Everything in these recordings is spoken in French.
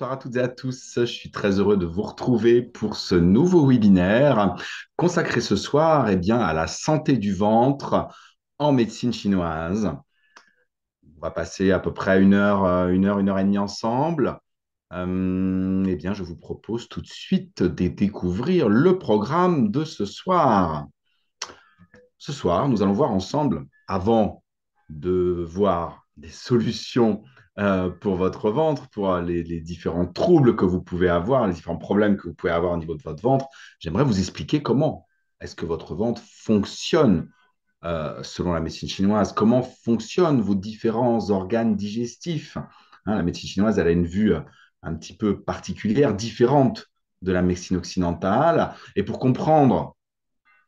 Bonsoir à toutes et à tous. Je suis très heureux de vous retrouver pour ce nouveau webinaire consacré ce soir et eh bien, à la santé du ventre en médecine chinoise. On va passer à peu près une heure, euh, une heure, une heure et demie ensemble. Euh, eh bien, je vous propose tout de suite de découvrir le programme de ce soir. Ce soir, nous allons voir ensemble, avant de voir des solutions euh, pour votre ventre, pour euh, les, différents troubles que vous pouvez avoir, les différents problèmes que vous pouvez avoir au niveau de votre ventre. J'aimerais vous expliquer comment est-ce que votre ventre fonctionne euh, selon la médecine chinoise, comment fonctionnent vos différents organes digestifs. Hein? la médecine chinoise, elle a une vue un petit peu particulière, différente de la médecine occidentale. Et pour comprendre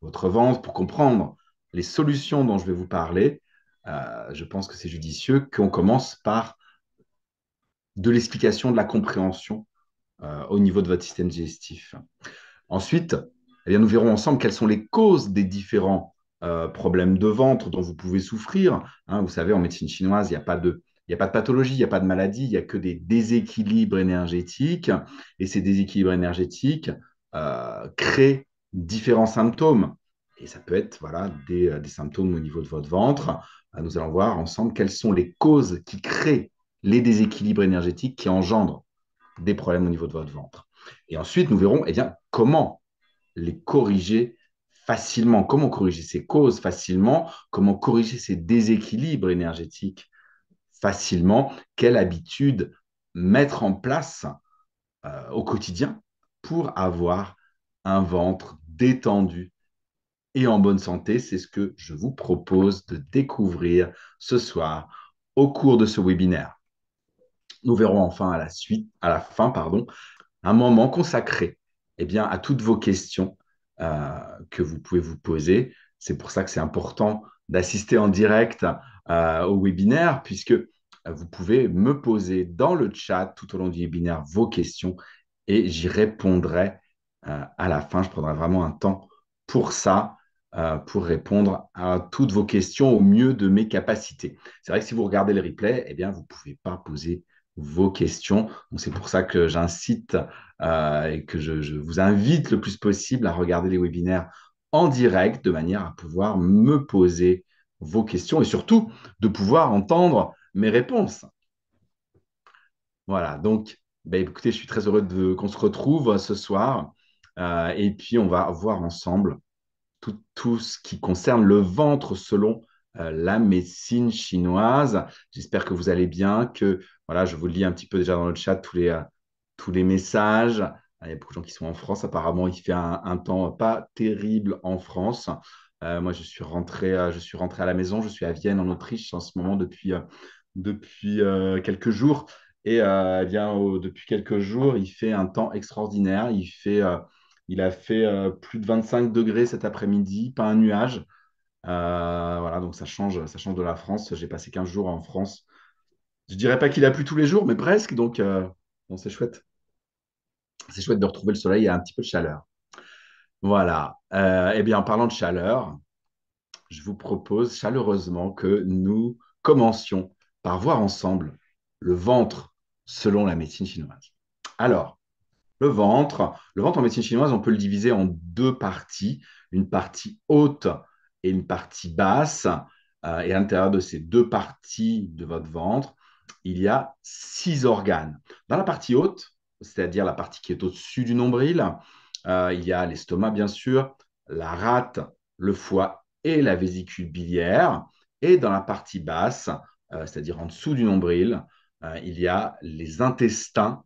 votre ventre, pour comprendre les solutions dont je vais vous parler, je pense que c'est judicieux qu'on commence par de l'explication, de la compréhension euh, au niveau de votre système digestif. Ensuite, eh bien, nous verrons ensemble quelles sont les causes des différents euh, problèmes de ventre dont vous pouvez souffrir. Hein, vous savez, en médecine chinoise, il n'y a pas de... a pas de pathologie, il n'y a pas de maladie, il n'y a que des déséquilibres énergétiques. Et ces déséquilibres énergétiques euh, créent différents symptômes. Et ça peut être voilà, des, symptômes au niveau de votre ventre. Nous allons voir ensemble quelles sont les causes qui créent les déséquilibres énergétiques qui engendrent des problèmes au niveau de votre ventre. Et ensuite, nous verrons eh bien, comment les corriger facilement, comment corriger ces causes facilement, comment corriger ces déséquilibres énergétiques facilement, quelle habitude mettre en place euh, au quotidien pour avoir un ventre détendu et en bonne santé. C'est ce que je vous propose de découvrir ce soir au cours de ce webinaire. Nous verrons enfin à la suite, à la fin, pardon, un moment consacré eh bien, à toutes vos questions euh, que vous pouvez vous poser. C'est pour ça que c'est important d'assister en direct euh, au webinaire, puisque euh, vous pouvez me poser dans le chat tout au long du webinaire vos questions et j'y répondrai à la fin. Je prendrai vraiment un temps pour ça, pour répondre à toutes vos questions au mieux de mes capacités. C'est vrai que si vous regardez le replay, eh bien, vous ne pouvez pas poser vos questions. c'est pour ça que j'incite euh, et que je, vous invite le plus possible à regarder les webinaires en direct de manière à pouvoir me poser vos questions et surtout de pouvoir entendre mes réponses. Voilà, donc ben, écoutez, je suis très heureux qu'on se retrouve ce soir euh, et puis on va voir ensemble tout, tout, ce qui concerne le ventre selon euh, la médecine chinoise. J'espère que vous allez bien, que voilà, je vous lis un petit peu déjà dans le chat tous les, euh, tous les messages. Il y a beaucoup de gens qui sont en France. Apparemment, il fait un, temps pas terrible en France. Euh, moi, je suis, rentré, je suis rentré à la maison. Je suis à Vienne, en Autriche, en ce moment, depuis, depuis quelques jours. Et eh bien, depuis quelques jours, il fait un temps extraordinaire. Il, fait, il a fait plus de 25 degrés cet après-midi, pas un nuage. Euh, voilà, donc ça change, ça change de la France. J'ai passé 15 jours en France. Je dirais pas qu'il a plu tous les jours, mais presque. Donc, euh, c'est chouette. C'est chouette de retrouver le soleil et un petit peu de chaleur. Voilà. Euh, eh bien, en parlant de chaleur, je vous propose chaleureusement que nous commencions par voir ensemble le ventre selon la médecine chinoise. Alors, le ventre, le ventre en médecine chinoise, on peut le diviser en deux parties. Une partie haute et une partie basse. Euh, et à l'intérieur de ces deux parties de votre ventre, il y a six organes. Dans la partie haute, c'est-à-dire la partie qui est au-dessus du nombril, euh, il y a l'estomac, bien sûr, la rate, le foie et la vésicule biliaire. Et dans la partie basse, euh, c'est-à-dire en dessous du nombril, il y a les intestins.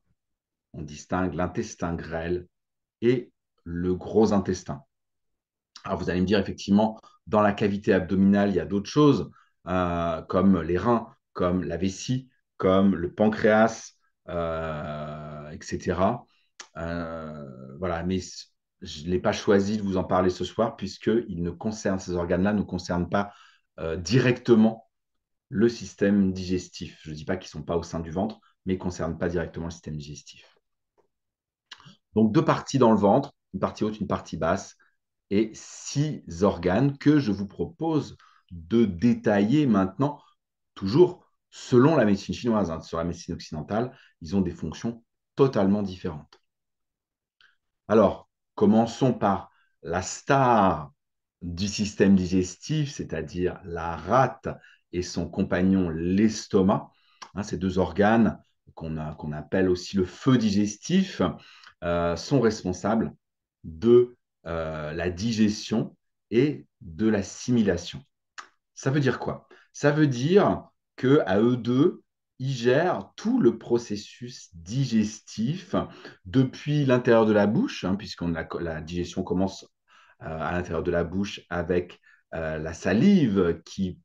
On distingue l'intestin grêle et le gros intestin. Alors ah, vous allez me dire, effectivement, dans la cavité abdominale, il y a d'autres choses, euh, comme les reins, comme la vessie, comme le pancréas, euh, etc. Euh, voilà, mais je ne l'ai pas choisi de vous en parler ce soir, puisque ne ces organes-là ne concernent pas directement le système digestif. Je ne dis pas qu'ils ne sont pas au sein du ventre, mais ils ne concernent pas directement le système digestif. Donc deux parties dans le ventre, une partie haute, une partie basse et six organes que je vous propose de détailler maintenant, toujours selon la médecine chinoise. Hein. Sur la médecine occidentale, ils ont des fonctions totalement différentes. Alors, commençons par la star du système digestif, c'est-à-dire la rate et son compagnon l'estomac. Hein. ces deux organes qu'on appelle aussi le feu digestif euh, sont responsables de euh, la digestion et de l'assimilation. Ça veut dire quoi Ça veut dire que à eux deux, ils gèrent tout le processus digestif depuis l'intérieur de la bouche, hein, puisque la, digestion commence euh, à l'intérieur de la bouche avec euh, la salive qui,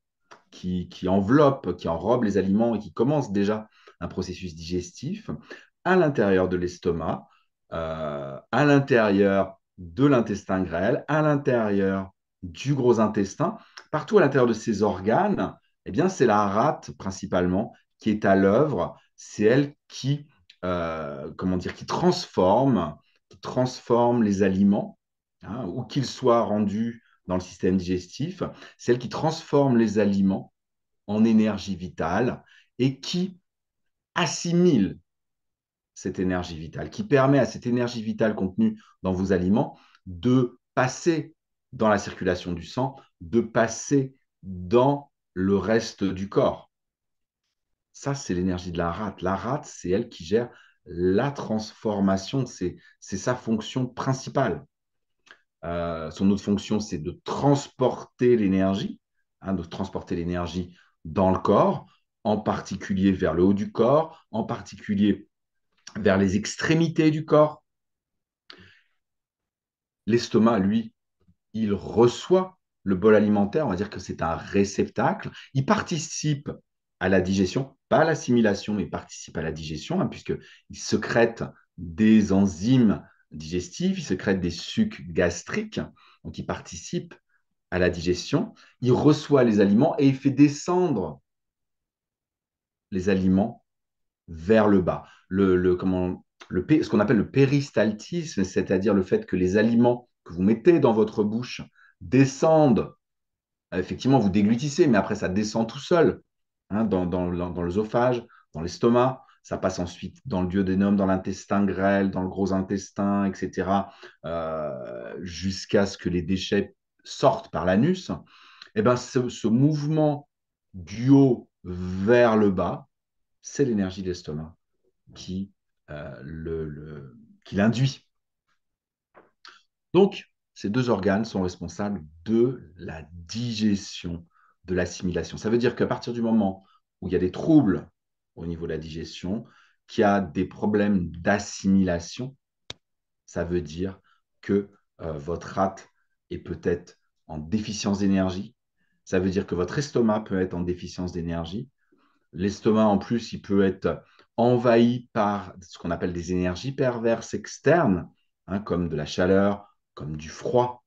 qui, enveloppe, qui enrobe les aliments et qui commence déjà un processus digestif, à l'intérieur de l'estomac, à l'intérieur de l'intestin grêle, à l'intérieur du gros intestin, partout à l'intérieur de ces organes, eh bien, c'est la rate principalement qui est à l'œuvre. C'est elle qui, euh, comment dire, qui transforme, transforme les aliments, hein, ou qu'ils soient rendus dans le système digestif. C'est elle qui transforme les aliments en énergie vitale et qui assimile cette énergie vitale, qui permet à cette énergie vitale contenue dans vos aliments de passer dans la circulation du sang, de passer dans le reste du corps. Ça, c'est l'énergie de la rate. La rate, c'est elle qui gère la transformation, c'est sa fonction principale. Euh, son autre fonction, c'est de transporter l'énergie, hein, de transporter l'énergie dans le corps, en particulier vers le haut du corps, en particulier vers les extrémités du corps. L'estomac, lui, il reçoit le bol alimentaire, on va dire que c'est un réceptacle, il participe à la digestion, pas à l'assimilation, mais participe à la digestion, hein, puisque puisqu'il secrète des enzymes digestives, il secrète des sucs gastriques, donc il participe à la digestion, il reçoit les aliments et il fait descendre les aliments vers le bas. Le, comment, le, ce qu'on appelle le péristaltisme, c'est-à-dire le fait que les aliments que vous mettez dans votre bouche descendent. Ah, effectivement, vous déglutissez, mais après, ça descend tout seul hein, dans, dans, dans l'œsophage, dans l'estomac. Ça passe ensuite dans le duodénum, dans l'intestin grêle, dans le gros intestin, etc., euh, jusqu'à ce que les déchets sortent par l'anus. Et eh ben, ce mouvement du haut vers le bas, c'est l'énergie de l'estomac euh, qui l'induit. Donc, ces deux organes sont responsables de la digestion, de l'assimilation. Ça veut dire qu'à partir du moment où il y a des troubles au niveau de la digestion, qu'il y a des problèmes d'assimilation, ça veut dire que euh, votre rate est peut-être en déficience d'énergie, ça veut dire que votre estomac peut être en déficience d'énergie, L'estomac, en plus, il peut être envahi par ce qu'on appelle des énergies perverses externes, hein, comme de la chaleur, comme du froid.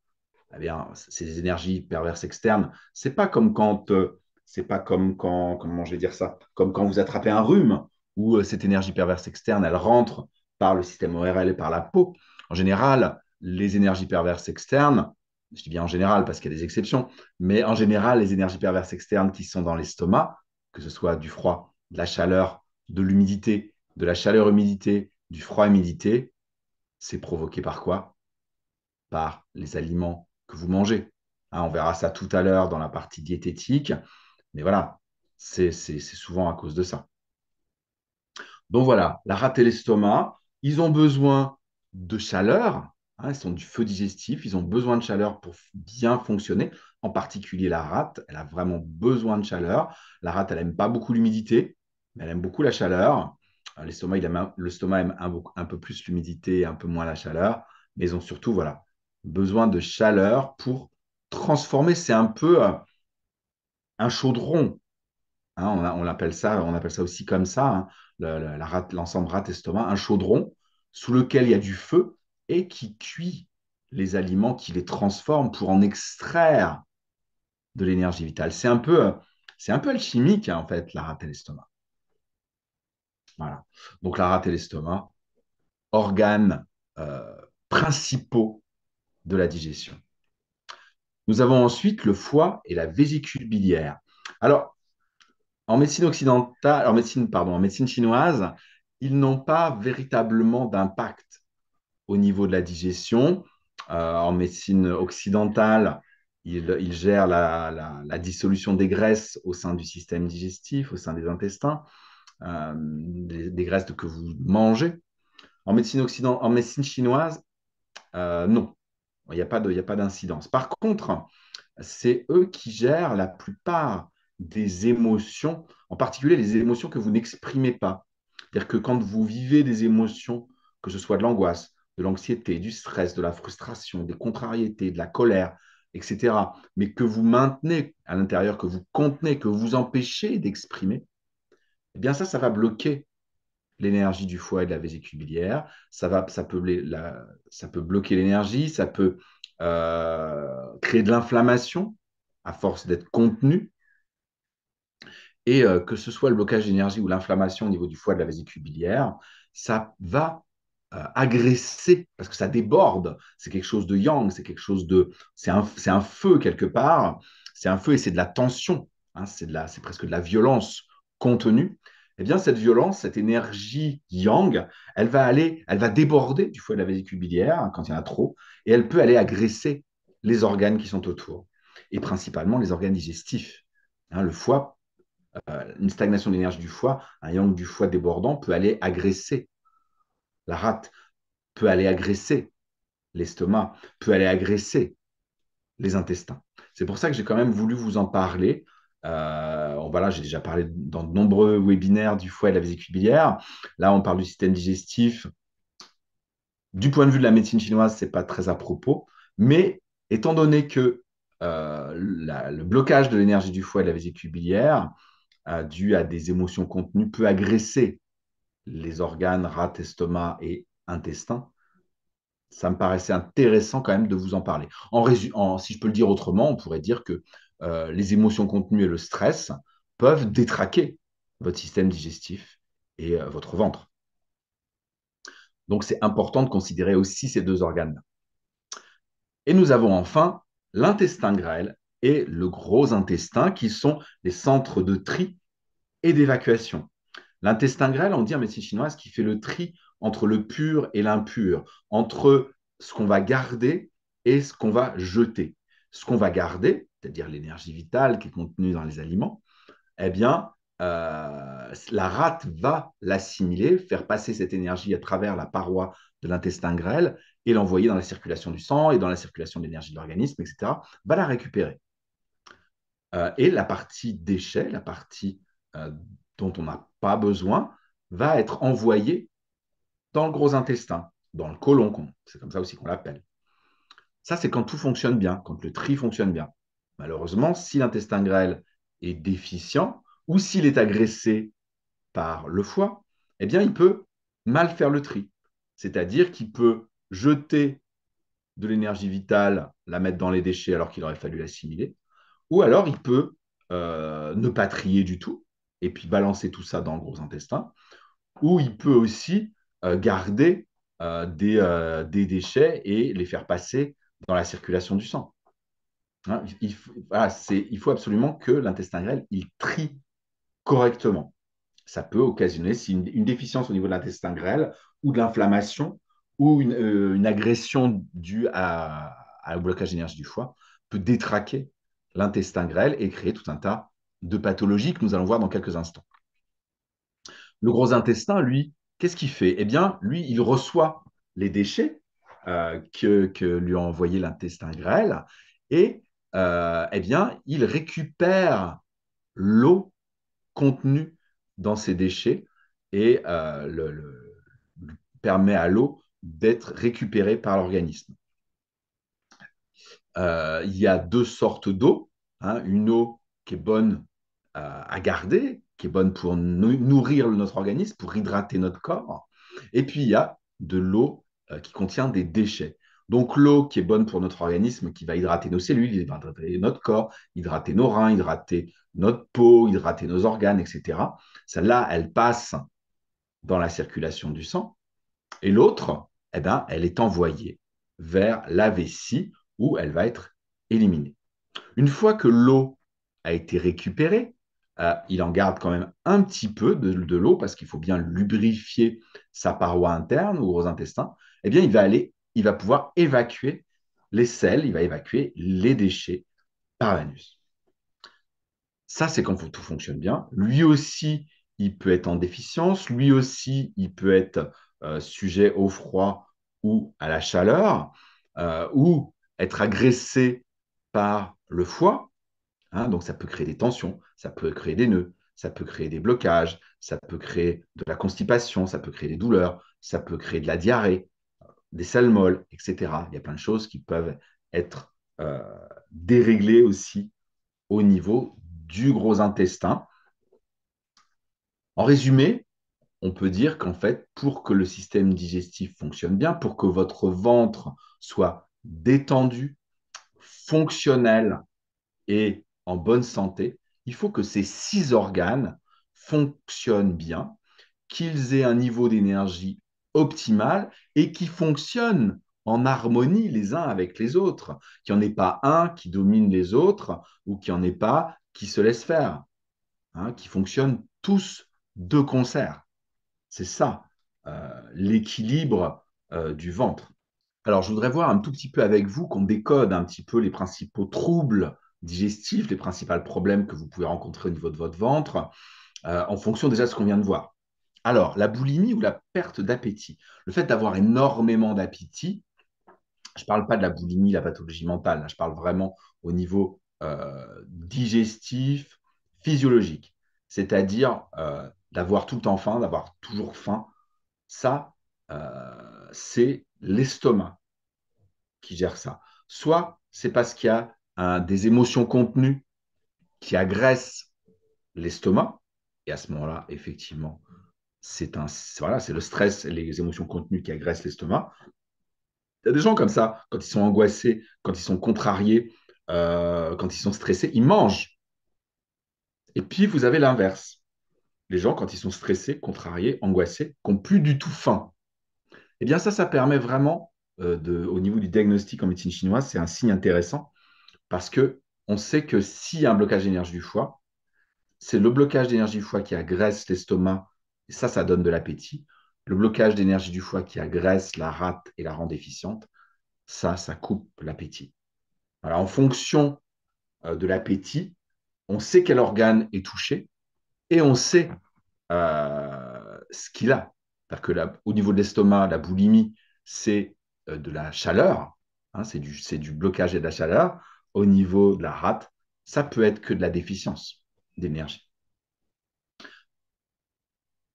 Eh ces énergies perverses externes, c'est pas comme quand, euh, c'est pas comme quand, comment je vais dire ça, comme quand vous attrapez un rhume où euh, cette énergie perverse externe, elle rentre par le système ORL et par la peau. En général, les énergies perverses externes, je dis bien en général parce qu'il y a des exceptions, mais en général, les énergies perverses externes qui sont dans l'estomac, que ce soit du froid, de la chaleur, de l'humidité, de la chaleur-humidité, du froid-humidité, c'est provoqué par quoi Par les aliments que vous mangez. Hein, on verra ça tout à l'heure dans la partie diététique, mais voilà, c'est souvent à cause de ça. Donc voilà, la rate et l'estomac, ils ont besoin de chaleur, Hein, ils ont du feu digestif, ils ont besoin de chaleur pour bien fonctionner, en particulier la rate, elle a vraiment besoin de chaleur. La rate, elle n'aime pas beaucoup l'humidité, mais elle aime beaucoup la chaleur. Euh, L'estomac aime, un, aime un, peu plus l'humidité, un peu moins la chaleur, mais ils ont surtout voilà, besoin de chaleur pour transformer. C'est un peu euh, un chaudron. Hein, on, l'appelle appelle ça, on appelle ça aussi comme ça, hein. l'ensemble rate, rate-estomac, un chaudron sous lequel il y a du feu et qui cuit les aliments, qui les transforme pour en extraire de l'énergie vitale. C'est un peu, c'est un peu alchimique hein, en fait la rate et l'estomac. Voilà. Donc la rate et l'estomac, organes euh, principaux de la digestion. Nous avons ensuite le foie et la vésicule biliaire. Alors, en médecine occidentale, en médecine, pardon, en médecine chinoise, ils n'ont pas véritablement d'impact au niveau de la digestion. Euh, en médecine occidentale, il, il gère la, dissolution des graisses au sein du système digestif, au sein des intestins, euh, des, graisses que vous mangez. En médecine, occident, en médecine chinoise, euh, non, il n'y a pas d'incidence. Par contre, c'est eux qui gèrent la plupart des émotions, en particulier les émotions que vous n'exprimez pas. C'est-à-dire que quand vous vivez des émotions, que ce soit de l'angoisse, de l'anxiété, du stress, de la frustration, des contrariétés, de la colère, etc., mais que vous maintenez à l'intérieur, que vous contenez, que vous empêchez d'exprimer, eh bien ça, ça va bloquer l'énergie du foie et de la vésicule biliaire, ça, va, peut, ça peut bloquer l'énergie, ça peut euh, créer de l'inflammation à force d'être contenu, et euh, que ce soit le blocage d'énergie ou l'inflammation au niveau du foie et de la vésicule biliaire, ça va euh, agresser parce que ça déborde, c'est quelque chose de yang, c'est quelque chose de... C'est un, feu quelque part, c'est un feu et c'est de la tension, hein, c'est presque de la violence contenue, et eh bien cette violence, cette énergie yang, elle va aller, elle va déborder du foie de la vésicule biliaire hein, quand il y en a trop, et elle peut aller agresser les organes qui sont autour, et principalement les organes digestifs. Hein. le foie, euh, une stagnation d'énergie du foie, un yang du foie débordant peut aller agresser la rate, peut aller agresser l'estomac, peut aller agresser les intestins. C'est pour ça que j'ai quand même voulu vous en parler. Euh, j'ai déjà parlé dans de nombreux webinaires du foie et de la vésicule Là, on parle du système digestif. Du point de vue de la médecine chinoise, ce n'est pas très à propos. Mais étant donné que euh, le blocage de l'énergie du foie et de la vésicule euh, dû à des émotions contenues, peut agresser les organes rate, estomac et intestin, ça me paraissait intéressant quand même de vous en parler. En, si je peux le dire autrement, on pourrait dire que euh, les émotions contenues et le stress peuvent détraquer votre système digestif et euh, votre ventre. Donc c'est important de considérer aussi ces deux organes-là. Et nous avons enfin l'intestin grêle et le gros intestin qui sont les centres de tri et d'évacuation. L'intestin grêle, on dit en médecine chinoise, qui fait le tri entre le pur et l'impur, entre ce qu'on va garder et ce qu'on va jeter. Ce qu'on va garder, c'est-à-dire l'énergie vitale qui est contenue dans les aliments, eh bien, euh, la rate va l'assimiler, faire passer cette énergie à travers la paroi de l'intestin grêle et l'envoyer dans la circulation du sang et dans la circulation de l'énergie de l'organisme, etc., va la récupérer. Euh, et la partie déchet, la partie euh, dont on n'a pas besoin va être envoyé dans le gros intestin, dans le côlon, c'est comme ça aussi qu'on l'appelle. Ça, c'est quand tout fonctionne bien, quand le tri fonctionne bien. Malheureusement, si l'intestin grêle est déficient ou s'il est agressé par le foie, eh bien, il peut mal faire le tri. C'est-à-dire qu'il peut jeter de l'énergie vitale, la mettre dans les déchets alors qu'il aurait fallu l'assimiler, ou alors il peut euh, ne pas trier du tout, et puis balancer tout ça dans le gros intestin, ou il peut aussi euh, garder euh, euh, des, déchets et les faire passer dans la circulation du sang. Hein, il, faut absolument que l'intestin grêle, il trie correctement. Ça peut occasionner si une, déficience au niveau de l'intestin grêle ou de l'inflammation ou une, agression due à, au blocage d'énergie du foie peut détraquer l'intestin grêle et créer tout un tas de pathologie que nous allons voir dans quelques instants. Le gros intestin, lui, qu'est-ce qu'il fait Eh bien, lui, il reçoit les déchets euh, que, lui a envoyé l'intestin grêle et euh, eh bien, il récupère l'eau contenue dans ces déchets et euh, le, permet à l'eau d'être récupérée par l'organisme. il y a deux sortes d'eau, hein, une eau qui est bonne euh, à garder, qui est bonne pour nourrir notre organisme, pour hydrater notre corps. Et puis, il y a de l'eau euh, qui contient des déchets. Donc l'eau qui est bonne pour notre organisme, qui va hydrater nos cellules, hydrater notre corps, hydrater nos reins, hydrater notre peau, hydrater nos organes, etc. Celle-là, elle passe dans la circulation du sang. Et l'autre, eh ben, elle est envoyée vers la vessie où elle va être éliminée. Une fois que l'eau a été récupérée, euh, il en garde quand même un petit peu de, l'eau parce qu'il faut bien lubrifier sa paroi interne ou aux intestins, eh bien, il va aller, il va pouvoir évacuer les sels, il va évacuer les déchets par l'anus. Ça, c'est quand tout fonctionne bien. Lui aussi, il peut être en déficience, lui aussi, il peut être euh, sujet au froid ou à la chaleur, euh, ou être agressé par le foie, Hein, donc ça peut créer des tensions, ça peut créer des nœuds, ça peut créer des blocages, ça peut créer de la constipation, ça peut créer des douleurs, ça peut créer de la diarrhée, des salmoles, etc. Il y a plein de choses qui peuvent être euh, déréglées aussi au niveau du gros intestin. En résumé, on peut dire qu'en fait, pour que le système digestif fonctionne bien, pour que votre ventre soit détendu, fonctionnel et en bonne santé, il faut que ces six organes fonctionnent bien, qu'ils aient un niveau d'énergie optimal et qu'ils fonctionnent en harmonie les uns avec les autres, qu'il n'y en ait pas un qui domine les autres ou qu'il n'y en ait pas qui se laisse faire, hein, qui fonctionnent tous de concert. C'est ça, euh, l'équilibre euh, du ventre. Alors, je voudrais voir un tout petit peu avec vous qu'on décode un petit peu les principaux troubles digestif, les principaux problèmes que vous pouvez rencontrer au niveau de votre ventre, euh, en fonction déjà de ce qu'on vient de voir. Alors, la boulimie ou la perte d'appétit, le fait d'avoir énormément d'appétit, je ne parle pas de la boulimie, la pathologie mentale, hein, je parle vraiment au niveau euh, digestif, physiologique, c'est-à-dire euh, d'avoir tout le temps faim, d'avoir toujours faim. Ça, c'est l'estomac qui gère ça. Soit c'est parce qu'il y a des émotions contenues qui agressent l'estomac. Et à ce moment-là, effectivement, c'est un, voilà, c'est le stress, les émotions contenues qui agressent l'estomac. Il y a des gens comme ça, quand ils sont angoissés, quand ils sont contrariés, euh, quand ils sont stressés, ils mangent. Et puis, vous avez l'inverse. Les gens, quand ils sont stressés, contrariés, angoissés, qui n'ont plus du tout faim. Eh bien, ça, ça permet vraiment, euh, de, au niveau du diagnostic en médecine chinoise, c'est un signe intéressant parce que on sait que s'il y a un blocage d'énergie du foie, c'est le blocage d'énergie du foie qui agresse l'estomac, et ça, ça donne de l'appétit. Le blocage d'énergie du foie qui agresse la rate et la rend déficiente, ça, ça coupe l'appétit. Alors, en fonction euh, de l'appétit, on sait quel organe est touché et on sait euh, ce qu'il a. que au niveau de l'estomac, la boulimie, c'est euh, de la chaleur, hein, c'est du, du blocage et de la chaleur au niveau de la rate, ça peut être que de la déficience d'énergie.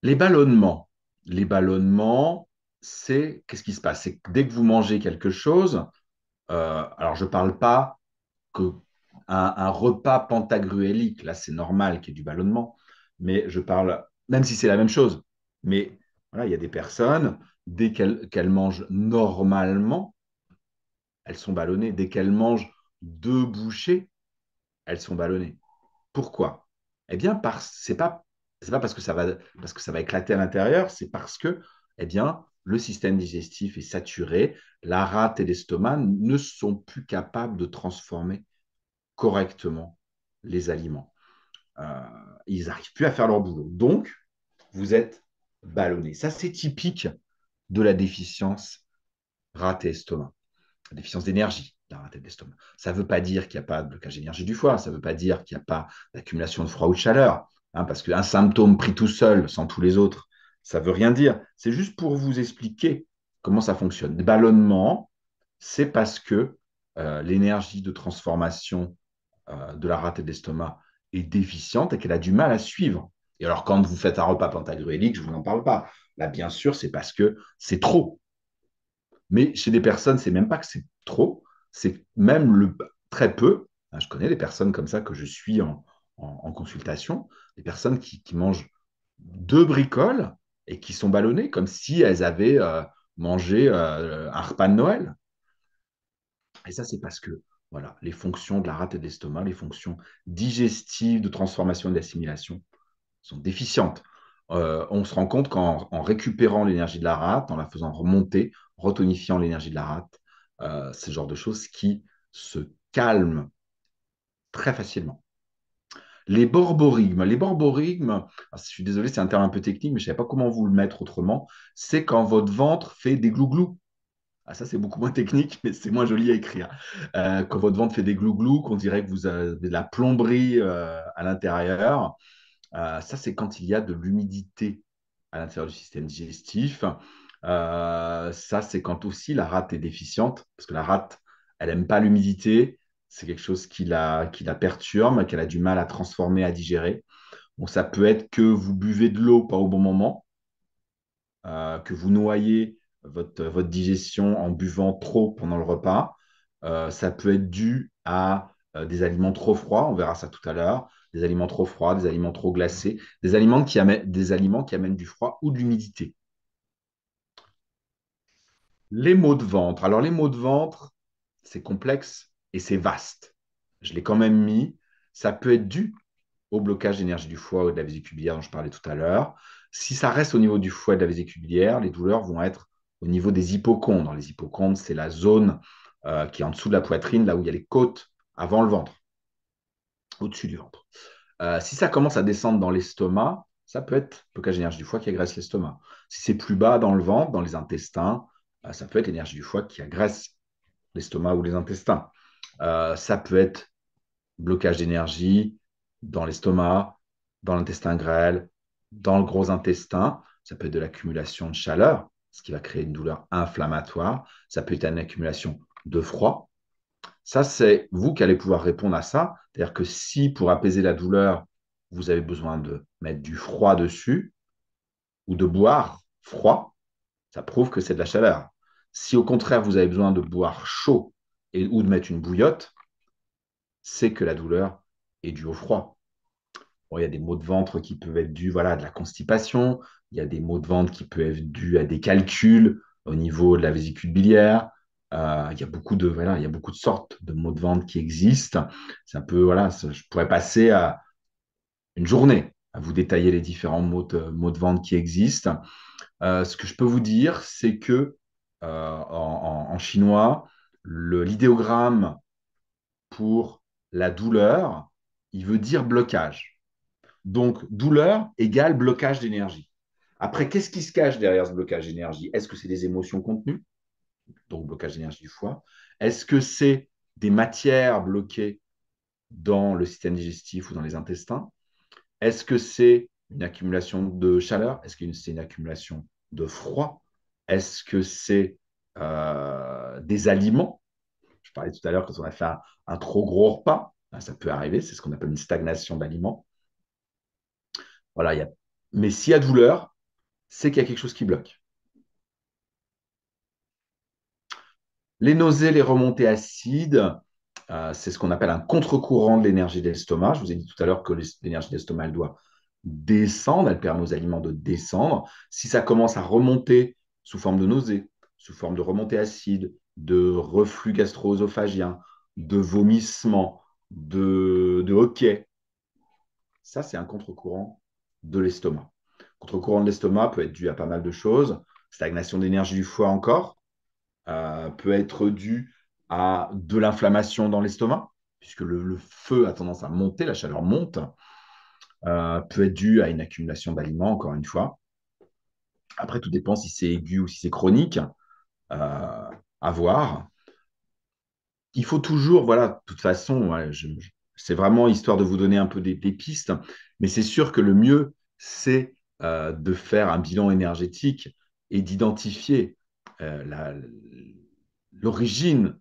Les ballonnements. Les ballonnements, c'est qu'est-ce qui se passe C'est que dès que vous mangez quelque chose, euh, alors je ne parle pas que un, repas pentagruélique, là c'est normal qu'il y ait du ballonnement, mais je parle, même si c'est la même chose, mais voilà, il y a des personnes, dès qu'elles mangent normalement, elles sont ballonnées. Dès qu'elles mangent deux bouchées, elles sont ballonnées. Pourquoi Eh bien, parce c'est pas pas parce que ça va parce que ça va éclater à l'intérieur, c'est parce que eh bien le système digestif est saturé, la rate et l'estomac ne sont plus capables de transformer correctement les aliments. Euh, ils n'arrivent plus à faire leur boulot. Donc, vous êtes ballonné. Ça, c'est typique de la déficience rate et estomac, la déficience d'énergie d'un raté d'estomac, Ça ne veut pas dire qu'il n'y a pas de blocage d'énergie du foie, ça ne veut pas dire qu'il n'y a pas d'accumulation de froid ou de chaleur, hein, parce qu'un symptôme pris tout seul, sans tous les autres, ça ne veut rien dire. C'est juste pour vous expliquer comment ça fonctionne. Le ballonnement, c'est parce que euh, l'énergie de transformation euh, de la ratée d'estomac est déficiente et qu'elle a du mal à suivre. Et alors, quand vous faites un repas pentagruélique, je ne vous en parle pas. Là, bien sûr, c'est parce que c'est trop. Mais chez des personnes, c'est même pas que c'est trop, c'est même le, très peu. Hein, je connais des personnes comme ça que je suis en, consultation, des personnes qui, mangent deux bricoles et qui sont ballonnées comme si elles avaient euh, mangé euh, un repas de Noël. Et ça, c'est parce que voilà, les fonctions de la rate et de l'estomac, les fonctions digestives, de transformation et d'assimilation sont déficientes. Euh, on se rend compte qu'en récupérant l'énergie de la rate, en la faisant remonter, retonifiant l'énergie de la rate, euh, ce genre de choses qui se calment très facilement. Les borborigmes. Les borborigmes, ah, je suis désolé, c'est un terme un peu technique, mais je ne savais pas comment vous le mettre autrement. C'est quand votre ventre fait des glouglous. Ah, ça, c'est beaucoup moins technique, mais c'est moins joli à écrire. Hein. Euh, quand votre ventre fait des glouglous, qu'on dirait que vous avez de la plomberie euh, à l'intérieur, ça, c'est quand il y a de l'humidité à l'intérieur du système digestif. Euh, ça, c'est quand aussi la rate est déficiente, parce que la rate, elle n'aime pas l'humidité, c'est quelque chose qui la, qui la perturbe, qu'elle a du mal à transformer, à digérer. Bon, ça peut être que vous buvez de l'eau pas au bon moment, euh, que vous noyez votre, votre, digestion en buvant trop pendant le repas. Euh, ça peut être dû à des aliments trop froids, on verra ça tout à l'heure, des aliments trop froids, des aliments trop glacés, des aliments qui des aliments qui amènent du froid ou de l'humidité. Les maux de ventre. Alors, les maux de ventre, c'est complexe et c'est vaste. Je l'ai quand même mis. Ça peut être dû au blocage d'énergie du foie ou de la vésicule dont je parlais tout à l'heure. Si ça reste au niveau du foie et de la vésicule les douleurs vont être au niveau des hypochondres. Les hypochondres, c'est la zone euh, qui est en dessous de la poitrine, là où il y a les côtes avant le ventre, au-dessus du ventre. Euh, si ça commence à descendre dans l'estomac, ça peut être blocage d'énergie du foie qui agresse l'estomac. Si c'est plus bas dans le ventre, dans les intestins, ah, ça peut être l'énergie du foie qui agresse l'estomac ou les intestins. Euh, ça peut être blocage d'énergie dans l'estomac, dans l'intestin grêle, dans le gros intestin. Ça peut être de l'accumulation de chaleur, ce qui va créer une douleur inflammatoire. Ça peut être une accumulation de froid. Ça, c'est vous qui allez pouvoir répondre à ça. C'est-à-dire que si pour apaiser la douleur, vous avez besoin de mettre du froid dessus ou de boire froid, ça prouve que c'est de la chaleur. Si au contraire vous avez besoin de boire chaud et, ou de mettre une bouillotte, c'est que la douleur est due au froid. il y a des maux de ventre qui peuvent être dus voilà, à de la constipation, il y a des maux de ventre qui peuvent être dus à des calculs au niveau de la vésicule biliaire. Euh, il, y a beaucoup de, voilà, il y a beaucoup de sortes de maux de ventre qui existent. un peu, voilà, je pourrais passer à une journée vous détailler les différents mots de, de vente qui existent. Euh, ce que je peux vous dire, c'est que euh, en, chinois, l'idéogramme pour la douleur, il veut dire blocage. Donc, douleur égale blocage d'énergie. Après, qu'est-ce qui se cache derrière ce blocage d'énergie Est-ce que c'est des émotions contenues Donc, blocage d'énergie du foie. Est-ce que c'est des matières bloquées dans le système digestif ou dans les intestins est-ce que c'est une accumulation de chaleur Est-ce que c'est une accumulation de froid Est-ce que c'est euh, des aliments Je parlais tout à l'heure quand on a fait un, trop gros repas. Ah, ça peut arriver, c'est ce qu'on appelle une stagnation d'aliments. Voilà, Mais s'il y a douleur, c'est qu'il y a quelque chose qui bloque. Les nausées, les remontées acides, euh, c'est ce qu'on appelle un contre-courant de l'énergie de l'estomac. Je vous ai dit tout à l'heure que l'énergie d'estomac, l'estomac doit descendre, elle permet aux aliments de descendre. Si ça commence à remonter sous forme de nausées, sous forme de remontée acide, de reflux gastro-œsophagien, de vomissement, de, de ça c'est un contre-courant de l'estomac. Contre-courant de l'estomac peut être dû à pas mal de choses. Stagnation d'énergie du foie encore, euh, peut être dû à de l'inflammation dans l'estomac, puisque le, feu a tendance à monter, la chaleur monte, euh, peut être dû à une accumulation d'aliments, encore une fois. Après, tout dépend si c'est aigu ou si c'est chronique, euh, à voir. Il faut toujours, voilà, de toute façon, c'est vraiment histoire de vous donner un peu des, pistes, mais c'est sûr que le mieux, c'est euh, de faire un bilan énergétique et d'identifier l'origine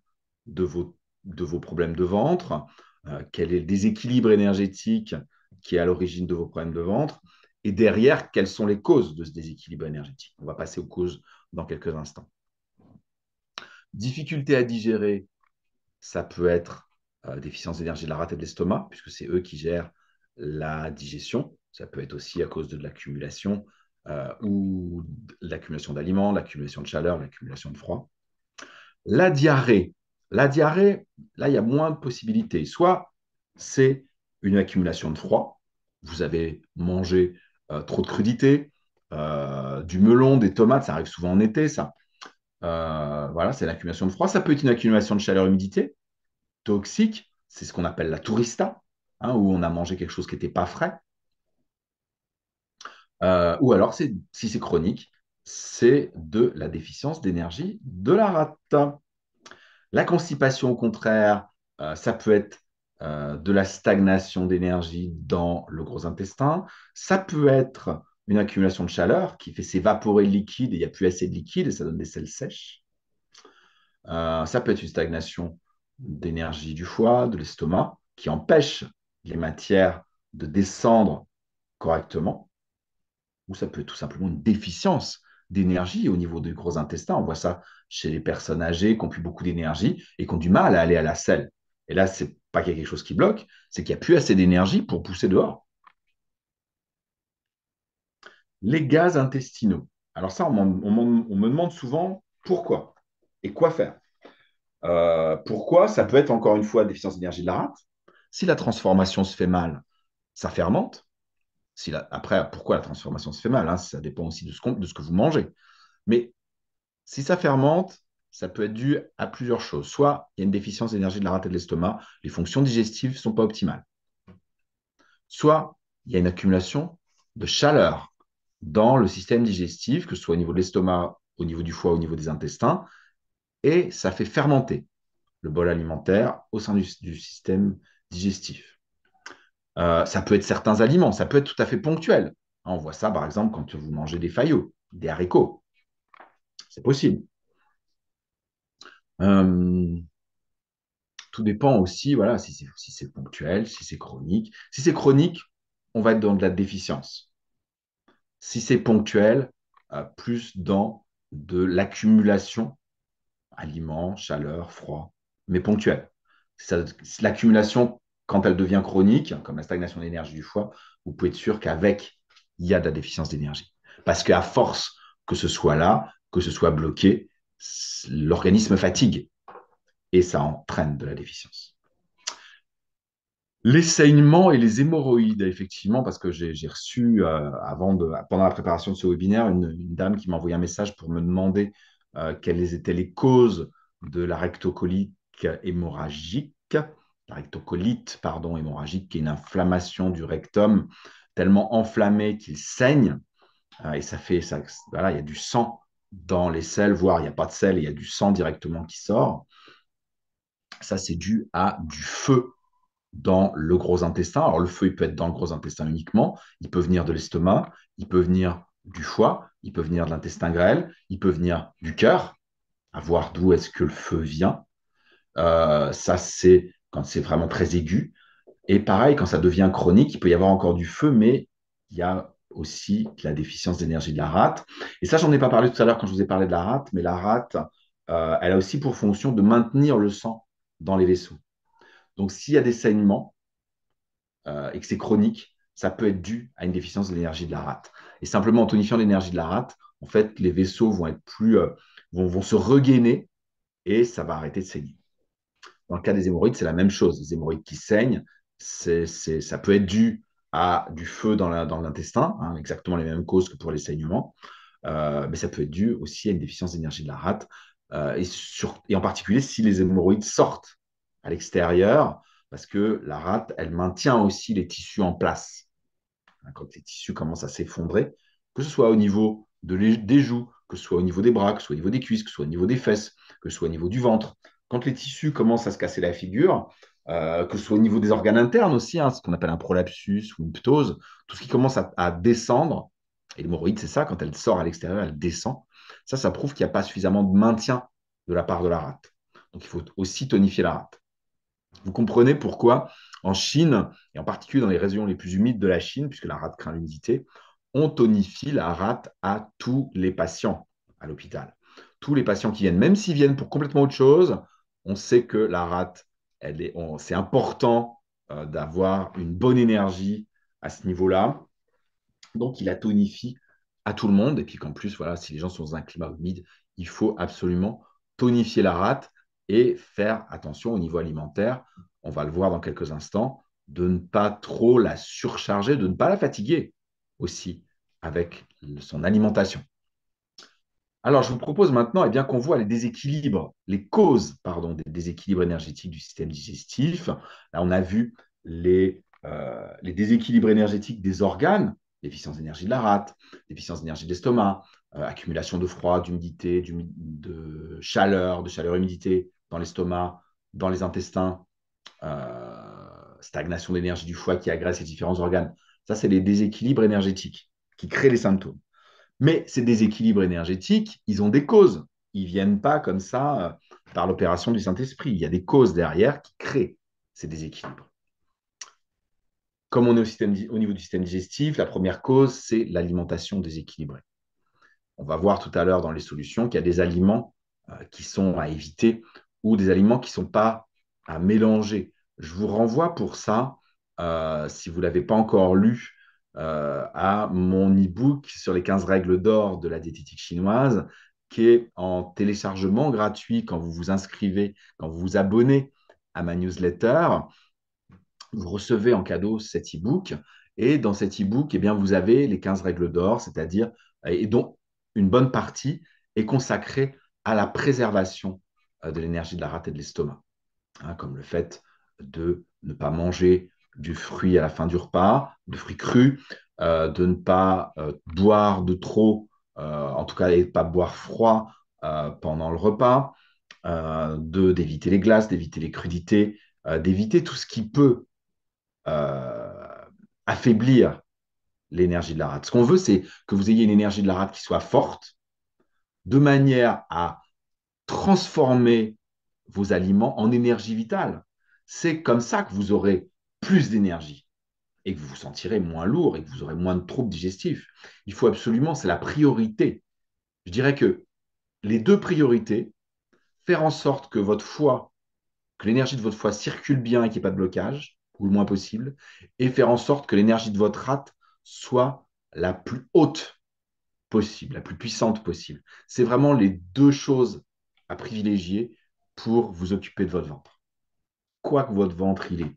de vos, problèmes de ventre, euh, quel est le déséquilibre énergétique qui est à l'origine de vos problèmes de ventre, et derrière, quelles sont les causes de ce déséquilibre énergétique. On va passer aux causes dans quelques instants. Difficulté à digérer, ça peut être euh, déficience d'énergie de la rate et de l'estomac, puisque c'est eux qui gèrent la digestion. Ça peut être aussi à cause de l'accumulation euh, ou l'accumulation d'aliments, l'accumulation de chaleur, l'accumulation de froid. La diarrhée, la diarrhée, là, il y a moins de possibilités. Soit c'est une accumulation de froid, vous avez mangé euh, trop de crudités, euh, du melon, des tomates, ça arrive souvent en été, ça. Euh, voilà, c'est l'accumulation de froid. Ça peut être une accumulation de chaleur, humidité, toxique, c'est ce qu'on appelle la tourista, hein, où on a mangé quelque chose qui n'était pas frais. ou alors, si c'est chronique, c'est de la déficience d'énergie de la rate. La constipation, au contraire, euh, ça peut être euh, de la stagnation d'énergie dans le gros intestin. Ça peut être une accumulation de chaleur qui fait s'évaporer le liquide et il n'y a plus assez de liquide et ça donne des selles sèches. Euh, ça peut être une stagnation d'énergie du foie, de l'estomac, qui empêche les matières de descendre correctement. Ou ça peut être tout simplement une déficience d'énergie au niveau du gros intestin. On voit ça chez les personnes âgées qui ont plus beaucoup d'énergie et qui ont du mal à aller à la selle. Et là, c'est pas qu'il y a quelque chose qui bloque, c'est qu'il n'y a plus assez d'énergie pour pousser dehors. Les gaz intestinaux. Alors ça, on, me demande souvent pourquoi et quoi faire. Euh, pourquoi Ça peut être encore une fois déficience d'énergie de la rate. Si la transformation se fait mal, ça fermente. Si après, pourquoi la transformation se fait mal hein, Ça dépend aussi de ce, que vous mangez. Mais si ça fermente, ça peut être dû à plusieurs choses. Soit il y a une déficience d'énergie de la rate de l'estomac, les fonctions digestives ne sont pas optimales. Soit il y a une accumulation de chaleur dans le système digestif, que ce soit au niveau de l'estomac, au niveau du foie, au niveau des intestins, et ça fait fermenter le bol alimentaire au sein du système digestif. Euh, ça peut être certains aliments, ça peut être tout à fait ponctuel. Hein, on voit ça, par exemple, quand vous mangez des faillots, des haricots. C'est possible. Euh, tout dépend aussi, voilà, si c'est ponctuel, si c'est chronique. Si c'est chronique, on va être dans de la déficience. Si c'est ponctuel, euh, plus dans de l'accumulation, aliments, chaleur, froid, mais ponctuel. L'accumulation quand elle devient chronique, comme la stagnation d'énergie du foie, vous pouvez être sûr qu'avec, il y a de la déficience d'énergie. Parce qu'à force que ce soit là, que ce soit bloqué, l'organisme fatigue et ça entraîne de la déficience. Les saignements et les hémorroïdes, effectivement, parce que j'ai reçu euh, avant de, pendant la préparation de ce webinaire une, dame qui m'a envoyé un message pour me demander euh, quelles étaient les causes de la rectocolite hémorragique la rectocolite pardon, hémorragique, qui est une inflammation du rectum tellement enflammé qu'il saigne. Euh, et ça fait, ça, voilà, il y a du sang dans les selles, voire il n'y a pas de sel, il y a du sang directement qui sort. Ça, c'est dû à du feu dans le gros intestin. Alors, le feu, il peut être dans le gros intestin uniquement, il peut venir de l'estomac, il peut venir du foie, il peut venir de l'intestin grêle, il peut venir du cœur, à voir d'où est-ce que le feu vient. Euh, ça, c'est quand c'est vraiment très aigu. Et pareil, quand ça devient chronique, il peut y avoir encore du feu, mais il y a aussi la déficience d'énergie de la rate. Et ça, j'en ai pas parlé tout à l'heure quand je vous ai parlé de la rate, mais la rate, euh, elle a aussi pour fonction de maintenir le sang dans les vaisseaux. Donc, s'il y a des saignements euh, et que c'est chronique, ça peut être dû à une déficience de l'énergie de la rate. Et simplement en tonifiant l'énergie de la rate, en fait, les vaisseaux vont être plus, euh, vont se regainer et ça va arrêter de saigner. Dans le cas des hémorroïdes, c'est la même chose. Les hémorroïdes qui saignent, ça peut être dû à du feu dans, l'intestin, hein, exactement les mêmes causes que pour les saignements, euh, mais ça peut être dû aussi à une déficience d'énergie de la rate, euh, et, en particulier si les hémorroïdes sortent à l'extérieur, parce que la rate, elle maintient aussi les tissus en place. Hein, quand les tissus commencent à s'effondrer, que ce soit au niveau des joues, que ce soit au niveau des bras, que ce soit au niveau des cuisses, que ce soit au niveau des fesses, que ce soit au niveau du ventre, quand les tissus commencent à se casser la figure, euh, que ce soit au niveau des organes internes aussi, hein, ce qu'on appelle un prolapsus ou une ptose, tout ce qui commence à, à descendre, et l'hémorroïde, c'est ça, quand elle sort à l'extérieur, elle descend, ça, ça prouve qu'il n'y a pas suffisamment de maintien de la part de la rate. Donc il faut aussi tonifier la rate. Vous comprenez pourquoi en Chine, et en particulier dans les régions les plus humides de la Chine, puisque la rate craint l'humidité, on tonifie la rate à tous les patients à l'hôpital. Tous les patients qui viennent, même s'ils viennent pour complètement autre chose, on sait que la rate, elle est, c'est important euh, d'avoir une bonne énergie à ce niveau-là. Donc, il la tonifie à tout le monde. Et puis qu'en plus, voilà, si les gens sont dans un climat humide, il faut absolument tonifier la rate et faire attention au niveau alimentaire. On va le voir dans quelques instants, de ne pas trop la surcharger, de ne pas la fatiguer aussi avec son alimentation. Alors, je vous propose maintenant et eh bien, qu'on voit les déséquilibres, les causes pardon, des déséquilibres énergétiques du système digestif. Là, on a vu les, euh, déséquilibres énergétiques des organes, déficience d'énergie de la rate, déficience d'énergie de l'estomac, euh, accumulation de froid, d'humidité, de chaleur, de chaleur-humidité dans l'estomac, dans les intestins, euh, stagnation d'énergie du foie qui agresse les différents organes. Ça, c'est les déséquilibres énergétiques qui créent les symptômes. Mais ces déséquilibres énergétiques, ils ont des causes. Ils ne viennent pas comme ça euh, par l'opération du Saint-Esprit. Il y a des causes derrière qui créent ces déséquilibres. Comme on est au, niveau du système digestif, la première cause, c'est l'alimentation déséquilibrée. On va voir tout à l'heure dans les solutions qu'il y a des aliments euh, qui sont à éviter ou des aliments qui ne sont pas à mélanger. Je vous renvoie pour ça, euh, si vous ne l'avez pas encore lu, euh, à mon e-book sur les 15 règles d'or de la diététique chinoise, qui est en téléchargement gratuit quand vous vous inscrivez, quand vous vous abonnez à ma newsletter. Vous recevez en cadeau cet e-book. Et dans cet e-book, eh bien, vous avez les 15 règles d'or, c'est-à-dire, euh, et dont une bonne partie est consacrée à la préservation euh, de l'énergie de la rate et de l'estomac, hein, comme le fait de ne pas manger du fruit à la fin du repas, de fruits crus, euh, de ne pas euh, boire de trop, euh, en tout cas, ne pas boire froid pendant le repas, de d'éviter les glaces, d'éviter les crudités, d'éviter tout ce qui peut affaiblir l'énergie de la rate. Ce qu'on veut, c'est que vous ayez une énergie de la rate qui soit forte, de manière à transformer vos aliments en énergie vitale. C'est comme ça que vous aurez plus d'énergie et que vous vous sentirez moins lourd et que vous aurez moins de troubles digestifs. Il faut absolument, c'est la priorité. Je dirais que les deux priorités, faire en sorte que votre foie, que l'énergie de votre foie circule bien et qu'il n'y ait pas de blocage, ou le moins possible, et faire en sorte que l'énergie de votre rate soit la plus haute possible, la plus puissante possible. C'est vraiment les deux choses à privilégier pour vous occuper de votre ventre. quoi que votre ventre, il est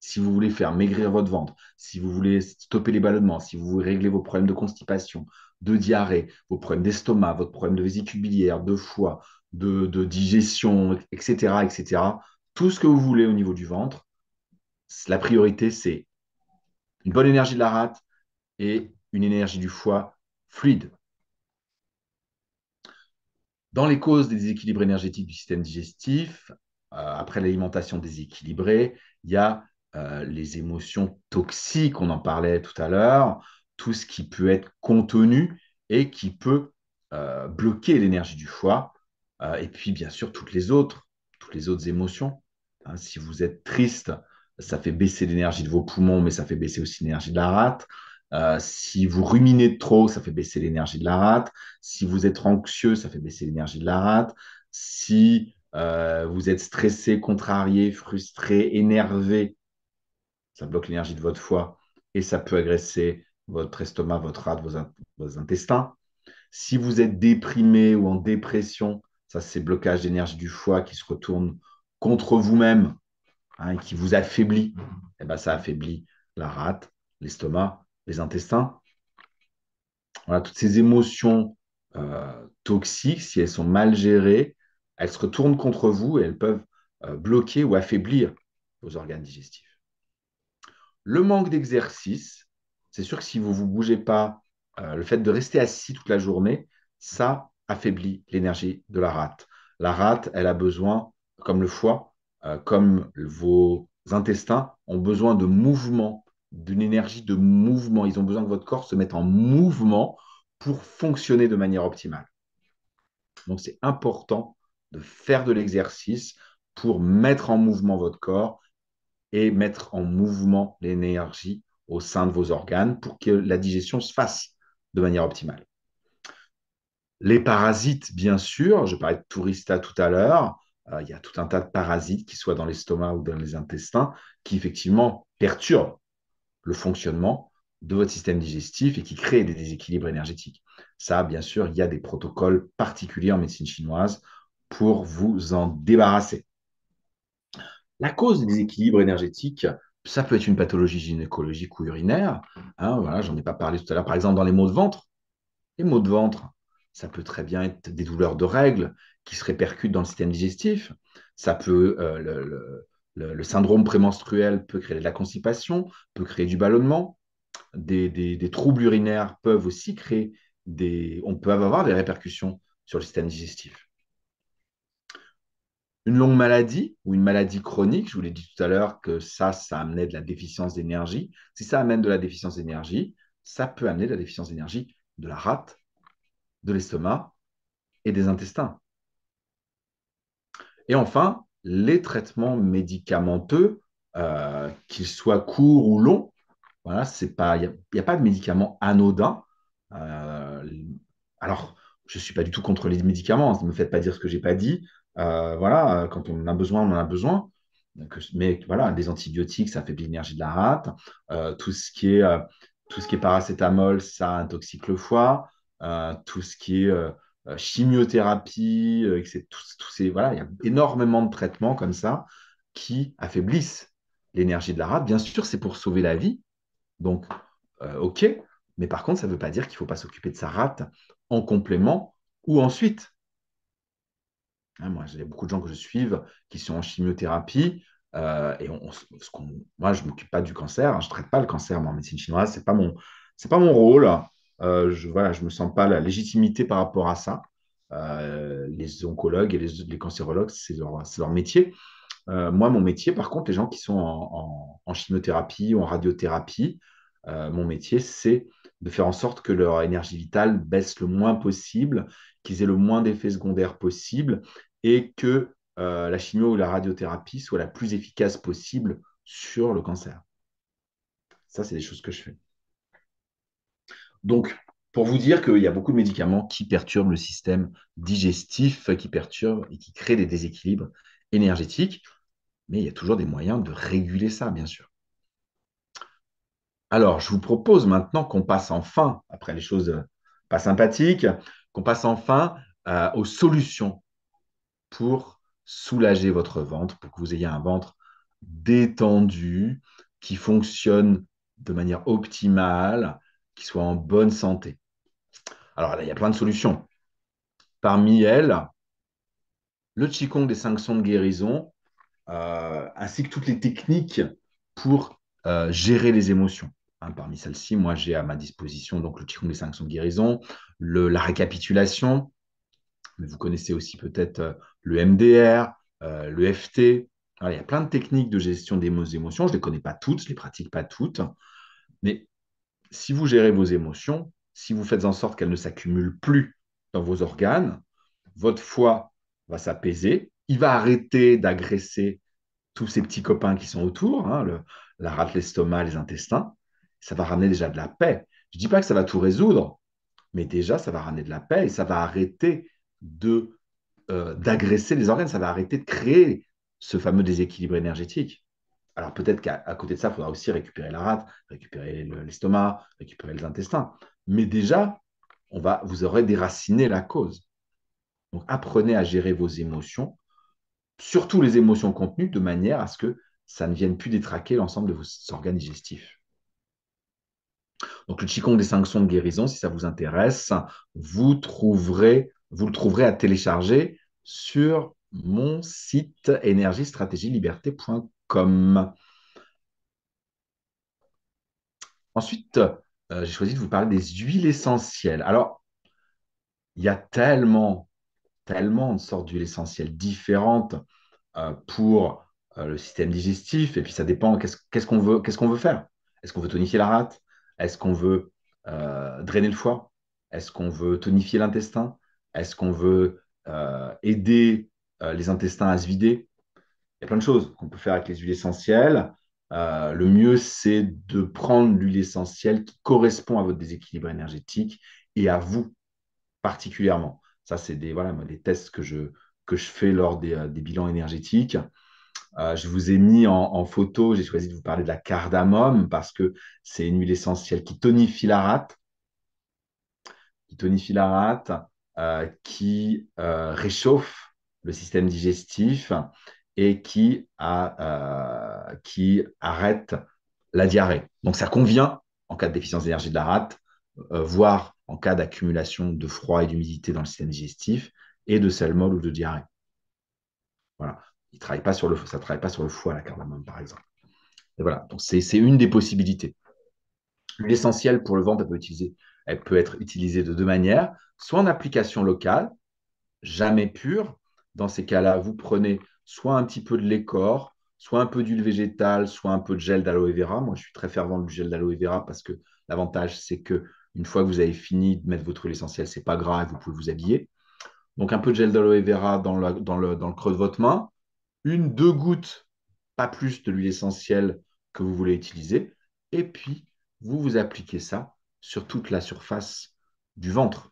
si vous voulez faire maigrir votre ventre, si vous voulez stopper les ballonnements, si vous voulez régler vos problèmes de constipation, de diarrhée, vos problèmes d'estomac, votre problème de vésicule biliaire, de foie, de, digestion, etc., etc., tout ce que vous voulez au niveau du ventre, la priorité, c'est une bonne énergie de la rate et une énergie du foie fluide. Dans les causes des déséquilibres énergétiques du système digestif, euh, après l'alimentation déséquilibrée, il y a euh, les émotions toxiques, on en parlait tout à l'heure, tout ce qui peut être contenu et qui peut euh, bloquer l'énergie du foie, euh, et puis bien sûr toutes les autres, toutes les autres émotions. Hein, si vous êtes triste, ça fait baisser l'énergie de vos poumons, mais ça fait baisser aussi l'énergie de la rate. si vous ruminez trop, ça fait baisser l'énergie de la rate. Si vous êtes anxieux, ça fait baisser l'énergie de la rate. Si vous êtes stressé, contrarié, frustré, énervé, ça bloque l'énergie de votre foie et ça peut agresser votre estomac, votre rate, vos, intestins. Si vous êtes déprimé ou en dépression, ça c'est blocage d'énergie du foie qui se retourne contre vous-même hein, et qui vous affaiblit. Et eh ben, ça affaiblit la rate, l'estomac, les intestins. toutes ces émotions euh, toxiques, si elles sont mal gérées, elles se retournent contre vous et elles peuvent euh, bloquer ou affaiblir vos organes digestifs. Le manque d'exercice, c'est sûr que si vous ne vous bougez pas, euh, le fait de rester assis toute la journée, ça affaiblit l'énergie de la rate. La rate, elle a besoin, comme le foie, euh, comme vos intestins, ont besoin de mouvement, d'une énergie de mouvement. Ils ont besoin que votre corps se mette en mouvement pour fonctionner de manière optimale. Donc c'est important de faire de l'exercice pour mettre en mouvement votre corps et mettre en mouvement l'énergie au sein de vos organes pour que la digestion se fasse de manière optimale. Les parasites, bien sûr, je parlais de tourista tout à l'heure, euh, il y a tout un tas de parasites, qui soient dans l'estomac ou dans les intestins, qui effectivement perturbent le fonctionnement de votre système digestif et qui créent des déséquilibres énergétiques. Ça, bien sûr, il y a des protocoles particuliers en médecine chinoise pour vous en débarrasser. La cause des déséquilibres énergétiques, ça peut être une pathologie gynécologique ou urinaire. Hein, voilà, j'en ai pas parlé tout à l'heure. Par exemple, dans les maux de ventre, les maux de ventre, ça peut très bien être des douleurs de règles qui se répercutent dans le système digestif. Ça peut euh, le, syndrome prémenstruel peut créer de la constipation, peut créer du ballonnement. Des, des troubles urinaires peuvent aussi créer des. On peut avoir des répercussions sur le système digestif une longue maladie ou une maladie chronique, je vous l'ai dit tout à l'heure que ça, ça amenait de la déficience d'énergie. Si ça amène de la déficience d'énergie, ça peut amener de la déficience d'énergie de la rate, de l'estomac et des intestins. Et enfin, les traitements médicamenteux, euh, qu'ils soient courts ou longs, voilà, c'est pas, il n'y a, pas de médicaments anodins. Euh, alors, je ne suis pas du tout contre les médicaments, hein, ne me faites pas dire ce que je n'ai pas dit. Euh, voilà, euh, quand on en a besoin, on en a besoin. Euh, mais voilà, des antibiotiques, ça affaiblit l'énergie de la rate. tout, ce qui est, tout ce qui est paracétamol, ça intoxique le foie. tout ce qui est chimiothérapie, etc. voilà, il y a énormément de traitements comme ça qui affaiblissent l'énergie de la rate. Bien sûr, c'est pour sauver la vie. Donc, OK. Mais par contre, ça ne veut pas dire qu'il ne faut pas s'occuper de sa rate en complément ou ensuite. Hein, moi, j'ai beaucoup de gens que je suive qui sont en chimiothérapie. Euh, et on, moi, je ne m'occupe pas du cancer. Hein, je ne traite pas le cancer, en médecine chinoise. Ce n'est pas, mon, c'est pas mon rôle. Euh, je ne voilà, je me sens pas la légitimité par rapport à ça. Euh, les oncologues et les, cancérologues, c'est leur, c'est leur métier. moi, mon métier, par contre, les gens qui sont en, chimiothérapie ou en radiothérapie, mon métier, c'est de faire en sorte que leur énergie vitale baisse le moins possible, qu'ils aient le moins d'effets secondaires possible et que euh, la chimio ou la radiothérapie soit la plus efficace possible sur le cancer. Ça, c'est des choses que je fais. Donc, pour vous dire qu'il y a beaucoup de médicaments qui perturbent le système digestif, qui perturbent et qui créent des déséquilibres énergétiques, mais il y a toujours des moyens de réguler ça, bien sûr. Alors, je vous propose maintenant qu'on passe enfin, après les choses pas sympathiques, qu'on passe enfin euh, aux solutions pour soulager votre ventre, pour que vous ayez un ventre détendu, qui fonctionne de manière optimale, qui soit en bonne santé. Alors là, il y a plein de solutions. Parmi elles, le Qigong des cinq sons de guérison, euh, ainsi que toutes les techniques pour euh, gérer les émotions. Hein, parmi celles-ci, moi, j'ai à ma disposition donc, le Qigong des cinq sons de guérison, la récapitulation, mais vous connaissez aussi peut-être euh, le MDR, euh, le FT. il y a plein de techniques de gestion des émotions. Je ne les connais pas toutes, je ne les pratique pas toutes. Mais si vous gérez vos émotions, si vous faites en sorte qu'elles ne s'accumulent plus dans vos organes, votre foie va s'apaiser. Il va arrêter d'agresser tous ces petits copains qui sont autour, hein, la rate, l'estomac, les intestins. Ça va ramener déjà de la paix. Je ne dis pas que ça va tout résoudre, mais déjà, ça va ramener de la paix et ça va arrêter de euh, d'agresser les organes, ça va arrêter de créer ce fameux déséquilibre énergétique. Alors peut-être qu'à côté de ça, il faudra aussi récupérer la rate, récupérer l'estomac, récupérer les intestins. Mais déjà, on va, vous aurez déraciné la cause. Donc apprenez à gérer vos émotions, surtout les émotions contenues, de manière à ce que ça ne vienne plus détraquer l'ensemble de vos organes digestifs. Donc le Qigong des cinq sons de guérison, si ça vous intéresse, vous trouverez vous le trouverez à télécharger sur mon site énergie-stratégie-liberté.com Ensuite, euh, j'ai choisi de vous parler des huiles essentielles. Alors, il y a tellement, tellement de sortes d'huiles essentielles différentes euh, pour euh, le système digestif. Et puis, ça dépend qu'est-ce qu'on veut, qu'est-ce qu'on veut faire. Est-ce qu'on veut tonifier la rate Est-ce qu'on veut drainer le foie Est-ce qu'on veut tonifier l'intestin est-ce qu'on veut euh, aider euh, les intestins à se vider Il y a plein de choses qu'on peut faire avec les huiles essentielles. Euh, le mieux, c'est de prendre l'huile essentielle qui correspond à votre déséquilibre énergétique et à vous particulièrement. Ça, c'est des, voilà, tests que je, que je fais lors des, bilans énergétiques. je vous ai mis en, en photo, j'ai choisi de vous parler de la cardamome parce que c'est une huile essentielle qui tonifie la rate, qui tonifie la rate, euh, qui euh, réchauffe le système digestif et qui, euh, qui arrête la diarrhée. Donc ça convient en cas de déficience d'énergie de la rate, voire en cas d'accumulation de froid et d'humidité dans le système digestif et de salmol ou de diarrhée. Voilà. Il travaille pas sur le, ça ne travaille pas sur le foie, la cardamome, par exemple. Et voilà, donc c'est une des possibilités. L'essentiel pour le ventre, on peut utiliser elle peut être utilisée de deux manières, soit en application locale, jamais pure. Dans ces cas-là, vous prenez soit un petit peu de l'écorce, soit un peu d'huile végétale, soit un peu de gel d'aloe vera. Moi, je suis très fervent du gel d'aloe vera parce que l'avantage, c'est que une fois que vous avez fini de mettre votre huile essentielle, c'est pas grave, vous pouvez vous habiller. Donc, un peu de gel d'aloe vera dans le, dans le creux de votre main, une, deux gouttes, pas plus de l'huile essentielle que vous voulez utiliser. Et puis, vous vous appliquez ça sur toute la surface du ventre.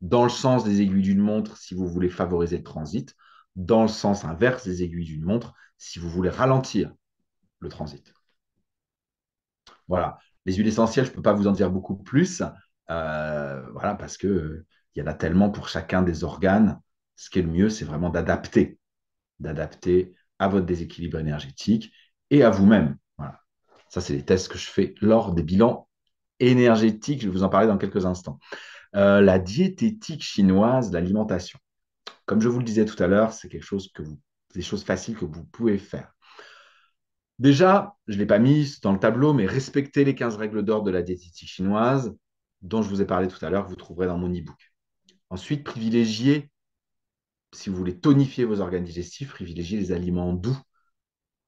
Dans le sens des aiguilles d'une montre, si vous voulez favoriser le transit, dans le sens inverse des aiguilles d'une montre, si vous voulez ralentir le transit. Voilà. Les huiles essentielles, je ne peux pas vous en dire beaucoup plus, euh, voilà, parce qu'il il y en a tellement pour chacun des organes. Ce qui est le mieux, c'est vraiment d'adapter, d'adapter à votre déséquilibre énergétique et à vous-même. Voilà. Ça, c'est les tests que je fais lors des bilans énergétique, je vais vous en parler dans quelques instants. Euh, la diététique chinoise, l'alimentation. Comme je vous le disais tout à l'heure, c'est quelque chose que des choses faciles que vous pouvez faire. Déjà, je ne l'ai pas mis dans le tableau, mais respectez les 15 règles d'or de la diététique chinoise, dont je vous ai parlé tout à l'heure, vous trouverez dans mon e-book. Ensuite, privilégiez, si vous voulez tonifier vos organes digestifs, privilégiez les aliments doux,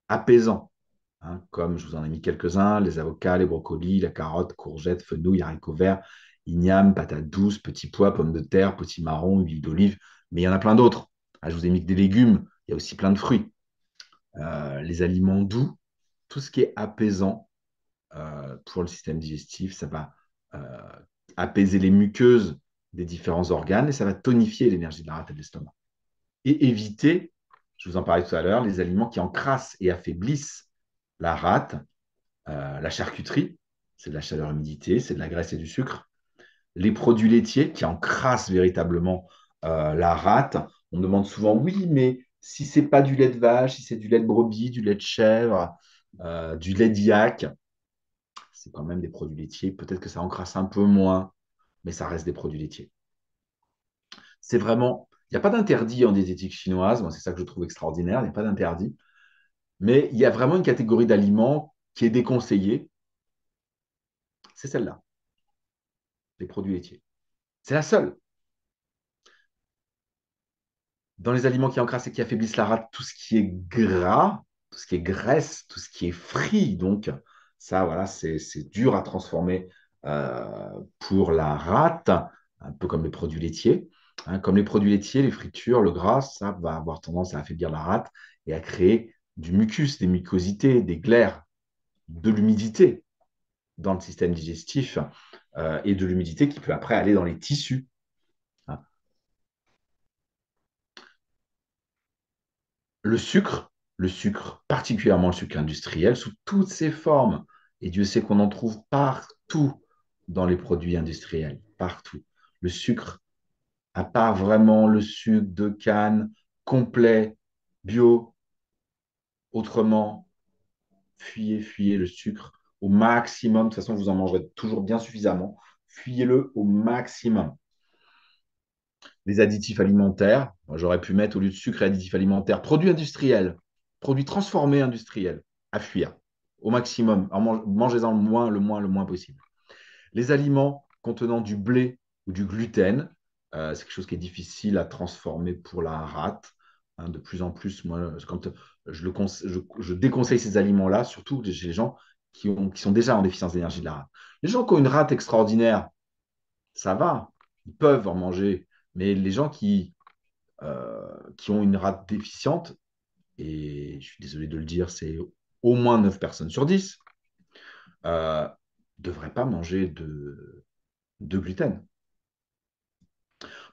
apaisants, Hein, comme je vous en ai mis quelques-uns, les avocats, les brocolis, la carotte, courgette, fenouil, haricots verts, igname, patates douces, petits pois, pommes de terre, petits marrons, huile d'olive, mais il y en a plein d'autres. Ah, je vous ai mis que des légumes, il y a aussi plein de fruits. Euh, les aliments doux, tout ce qui est apaisant euh, pour le système digestif, ça va euh, apaiser les muqueuses des différents organes et ça va tonifier l'énergie de la rate de l'estomac. Et éviter, je vous en parlais tout à l'heure, les aliments qui encrassent et affaiblissent la rate, euh, la charcuterie, c'est de la chaleur humidité, c'est de la graisse et du sucre. Les produits laitiers qui encrassent véritablement euh, la rate. On demande souvent, oui, mais si c'est pas du lait de vache, si c'est du lait de brebis, du lait de chèvre, euh, du lait d'IAC, c'est quand même des produits laitiers. Peut-être que ça encrasse un peu moins, mais ça reste des produits laitiers. C'est vraiment, il n'y a pas d'interdit en diététique chinoise. c'est ça que je trouve extraordinaire. Il n'y a pas d'interdit. Mais il y a vraiment une catégorie d'aliments qui est déconseillée. C'est celle-là, les produits laitiers. C'est la seule. Dans les aliments qui encrassent et qui affaiblissent la rate, tout ce qui est gras, tout ce qui est graisse, tout ce qui est frit, donc ça, voilà, c'est dur à transformer euh, pour la rate, un peu comme les produits laitiers. Hein. comme les produits laitiers, les fritures, le gras, ça va avoir tendance à affaiblir la rate et à créer du mucus, des mucosités, des glaires, de l'humidité dans le système digestif euh, et de l'humidité qui peut après aller dans les tissus. Hein. Le sucre, le sucre, particulièrement le sucre industriel, sous toutes ses formes, et Dieu sait qu'on en trouve partout dans les produits industriels, partout. Le sucre, à part vraiment le sucre de canne complet, bio, Autrement, fuyez, fuyez le sucre au maximum. De toute façon, vous en mangerez toujours bien suffisamment. Fuyez-le au maximum. Les additifs alimentaires, j'aurais pu mettre au lieu de sucre et additifs alimentaires, produits industriels, produits transformés industriels, à fuir au maximum. Mangez-en le moins, le moins, le moins possible. Les aliments contenant du blé ou du gluten, euh, c'est quelque chose qui est difficile à transformer pour la rate. Hein, de plus en plus, moi, quand je, le je, déconseille ces aliments-là, surtout chez les gens qui, ont, qui sont déjà en déficience d'énergie de la rate. Les gens qui ont une rate extraordinaire, ça va, ils peuvent en manger, mais les gens qui, euh, qui ont une rate déficiente, et je suis désolé de le dire, c'est au moins 9 personnes sur 10, ne euh, devraient pas manger de, de gluten.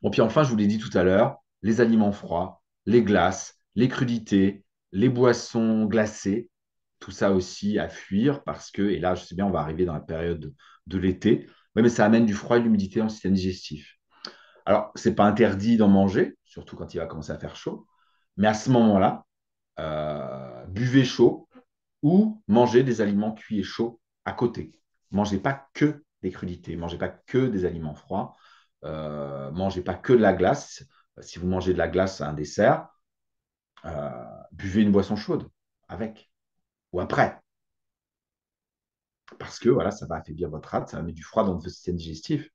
Bon, puis enfin, je vous l'ai dit tout à l'heure, les aliments froids les glaces, les crudités, les boissons glacées, tout ça aussi à fuir parce que, et là, je sais bien, on va arriver dans la période de, l'été, mais ça amène du froid et de l'humidité en système digestif. Alors, ce n'est pas interdit d'en manger, surtout quand il va commencer à faire chaud, mais à ce moment-là, euh, buvez chaud ou mangez des aliments cuits et chauds à côté. Mangez pas que des crudités, mangez pas que des aliments froids, euh, mangez pas que de la glace. Euh, si vous mangez de la glace à un dessert, euh, buvez une boisson chaude avec ou après. Parce que voilà, ça va affaiblir votre rate, ça va mettre du froid dans votre système digestif.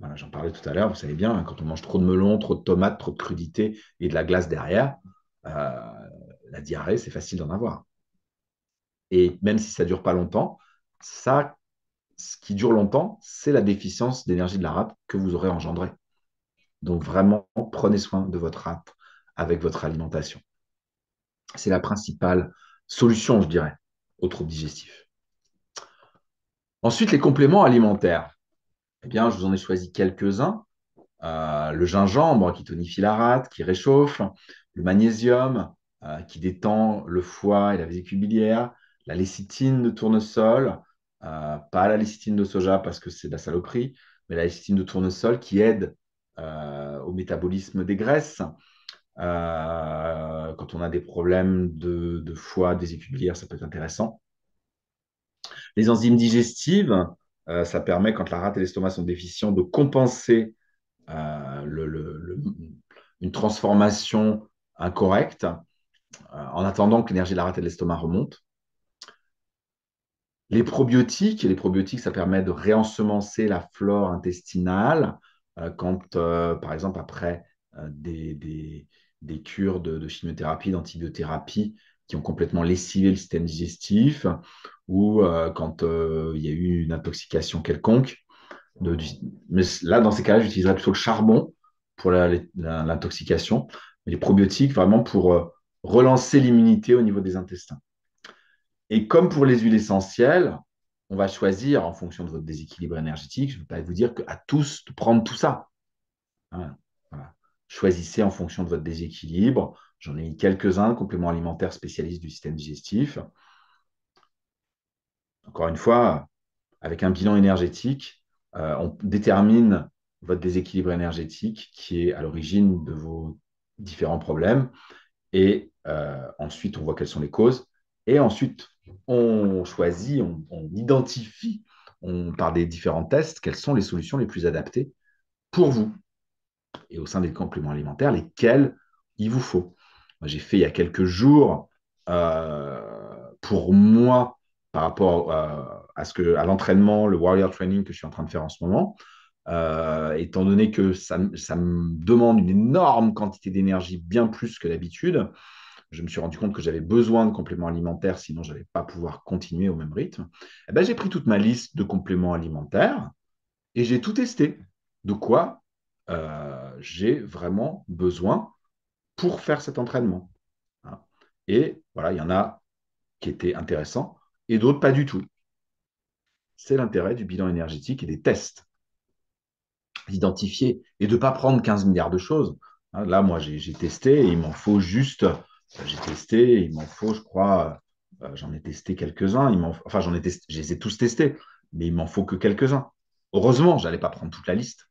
Voilà, j'en parlais tout à l'heure, vous savez bien, hein, quand on mange trop de melon, trop de tomates, trop de crudités et de la glace derrière, euh, la diarrhée, c'est facile d'en avoir. Et même si ça ne dure pas longtemps, ça, ce qui dure longtemps, c'est la déficience d'énergie de la rate que vous aurez engendrée. Donc vraiment, prenez soin de votre rate avec votre alimentation. C'est la principale solution, je dirais, aux troubles digestifs. Ensuite, les compléments alimentaires. Eh bien, je vous en ai choisi quelques-uns. Euh, le gingembre qui tonifie la rate, qui réchauffe, le magnésium euh, qui détend le foie et la vésicule biliaire, la lécithine de tournesol, euh, pas la lécithine de soja parce que c'est de la saloperie, mais la lécithine de tournesol qui aide euh, au métabolisme des graisses. Euh, quand on a des problèmes de, foie, des écudelières, ça peut être intéressant. Les enzymes digestives, euh, ça permet, quand la rate et l'estomac sont déficients, de compenser une transformation incorrecte en attendant que l'énergie de la rate et de l'estomac remonte. Les probiotiques, les probiotiques, ça permet de réensemencer la flore intestinale, euh, quand, euh, par exemple, après euh, des, des, des, cures de, chimiothérapie, d'antibiothérapie, qui ont complètement lessivé le système digestif, ou quand il y a eu une intoxication quelconque. Oh. mais là, dans ces cas-là, j'utiliserais plutôt le charbon pour l'intoxication, les probiotiques vraiment pour relancer l'immunité au niveau des intestins. Et comme pour les huiles essentielles, on va choisir en fonction de votre déséquilibre énergétique. Je ne veux pas vous dire à tous de prendre tout ça. Hein, Choisissez en fonction de votre déséquilibre. J'en ai mis quelques-uns, compléments alimentaires spécialistes du système digestif. Encore une fois, avec un bilan énergétique, euh, on détermine votre déséquilibre énergétique qui est à l'origine de vos différents problèmes. Et euh, ensuite, on voit quelles sont les causes. Et ensuite, on choisit, on, identifie par des différents tests quelles sont les solutions les plus adaptées pour vous. Et au sein des compléments alimentaires, lesquels il vous faut. j'ai fait il y a quelques jours, euh, pour moi, par rapport euh, à, ce que, à l'entraînement, le warrior training que je suis en train de faire en ce moment, euh, étant donné que ça, me demande une énorme quantité d'énergie, bien plus que d'habitude, je me suis rendu compte que j'avais besoin de compléments alimentaires, sinon je n'allais pas pouvoir continuer au même rythme, eh ben, j'ai pris toute ma liste de compléments alimentaires et j'ai tout testé. De quoi euh, j'ai vraiment besoin pour faire cet entraînement. Hein. Et voilà, il y en a qui étaient intéressants et d'autres pas du tout. C'est l'intérêt du bilan énergétique et des tests. D'identifier et de ne pas prendre 15 milliards de choses. Hein. Là, moi, j'ai testé et il m'en faut juste j'ai testé, il m'en faut, je crois, euh, j'en ai testé quelques-uns, enfin j'en ai testé, je les ai tous testés, mais il m'en faut que quelques-uns. Heureusement, je n'allais pas prendre toute la liste.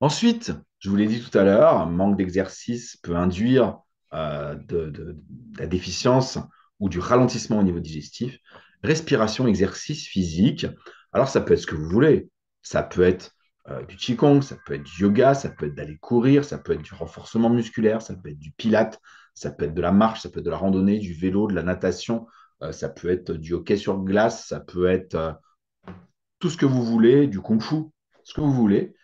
Ensuite, je vous l'ai dit tout à l'heure, manque d'exercice peut induire euh, de, la déficience ou du ralentissement au niveau digestif. Respiration, exercice physique. Alors, ça peut être ce que vous voulez. Ça peut être euh, du Qigong, ça peut être du yoga, ça peut être d'aller courir, ça peut être du renforcement musculaire, ça peut être du pilate, ça peut être de la marche, ça peut être de la randonnée, du vélo, de la natation, euh, ça peut être du hockey sur glace, ça peut être euh, tout ce que vous voulez, du kung fu, ce que vous voulez.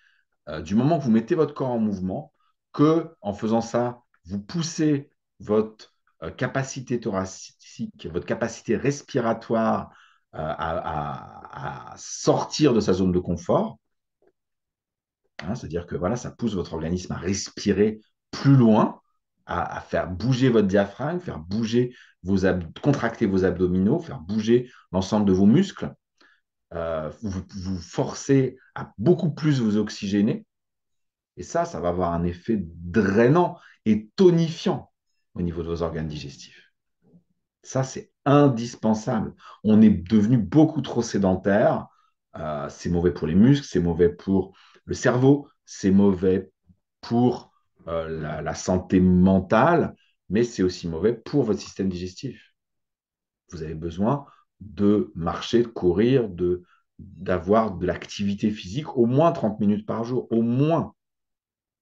du moment que vous mettez votre corps en mouvement, que en faisant ça, vous poussez votre capacité thoracique, votre capacité respiratoire à sortir de sa zone de confort, Hein, c'est-à-dire que voilà, ça pousse votre organisme à respirer plus loin, à, faire bouger votre diaphragme, faire bouger vos contracter vos abdominaux, faire bouger l'ensemble de vos muscles. Euh, vous, vous forcez à beaucoup plus vous oxygéner. Et ça, ça va avoir un effet drainant et tonifiant au niveau de vos organes digestifs. Ça, c'est indispensable. On est devenu beaucoup trop sédentaire. Euh, c'est mauvais pour les muscles, c'est mauvais pour le cerveau, c'est mauvais pour euh, la, la, santé mentale, mais c'est aussi mauvais pour votre système digestif. Vous avez besoin de marcher, de courir, de d'avoir de l'activité physique au moins 30 minutes par jour, au moins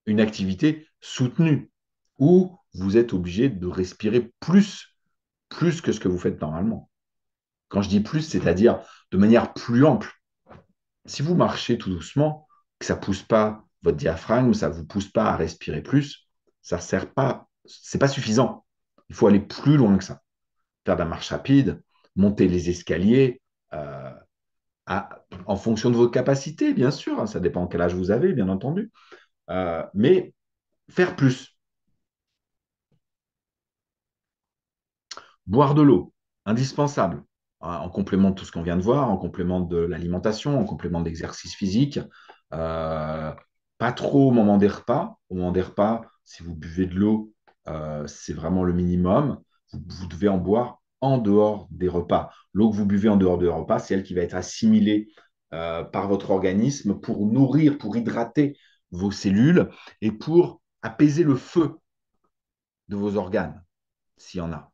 une activité soutenue, où vous êtes obligé de respirer plus, plus que ce que vous faites normalement. Quand je dis plus, c'est-à-dire de manière plus ample. Si vous marchez tout doucement, que ça pousse pas votre diaphragme, ça vous pousse pas à respirer plus, ça sert pas, c'est pas suffisant. Il faut aller plus loin que ça. Faire de la marche rapide, monter les escaliers, euh, en fonction de vos capacités, bien sûr. Hein, ça dépend quel âge vous avez, bien entendu. Euh, mais faire plus. Boire de l'eau, indispensable, hein, en complément de tout ce qu'on vient de voir, en complément de l'alimentation, en complément d'exercice physique, euh, pas trop au moment des repas. Au moment des repas, si vous buvez de l'eau, euh, c'est vraiment le minimum. Vous, devez en boire en dehors des repas. L'eau que vous buvez en dehors des repas, c'est elle qui va être assimilée euh, par votre organisme pour nourrir, pour hydrater vos cellules et pour apaiser le feu de vos organes, s'il y en a.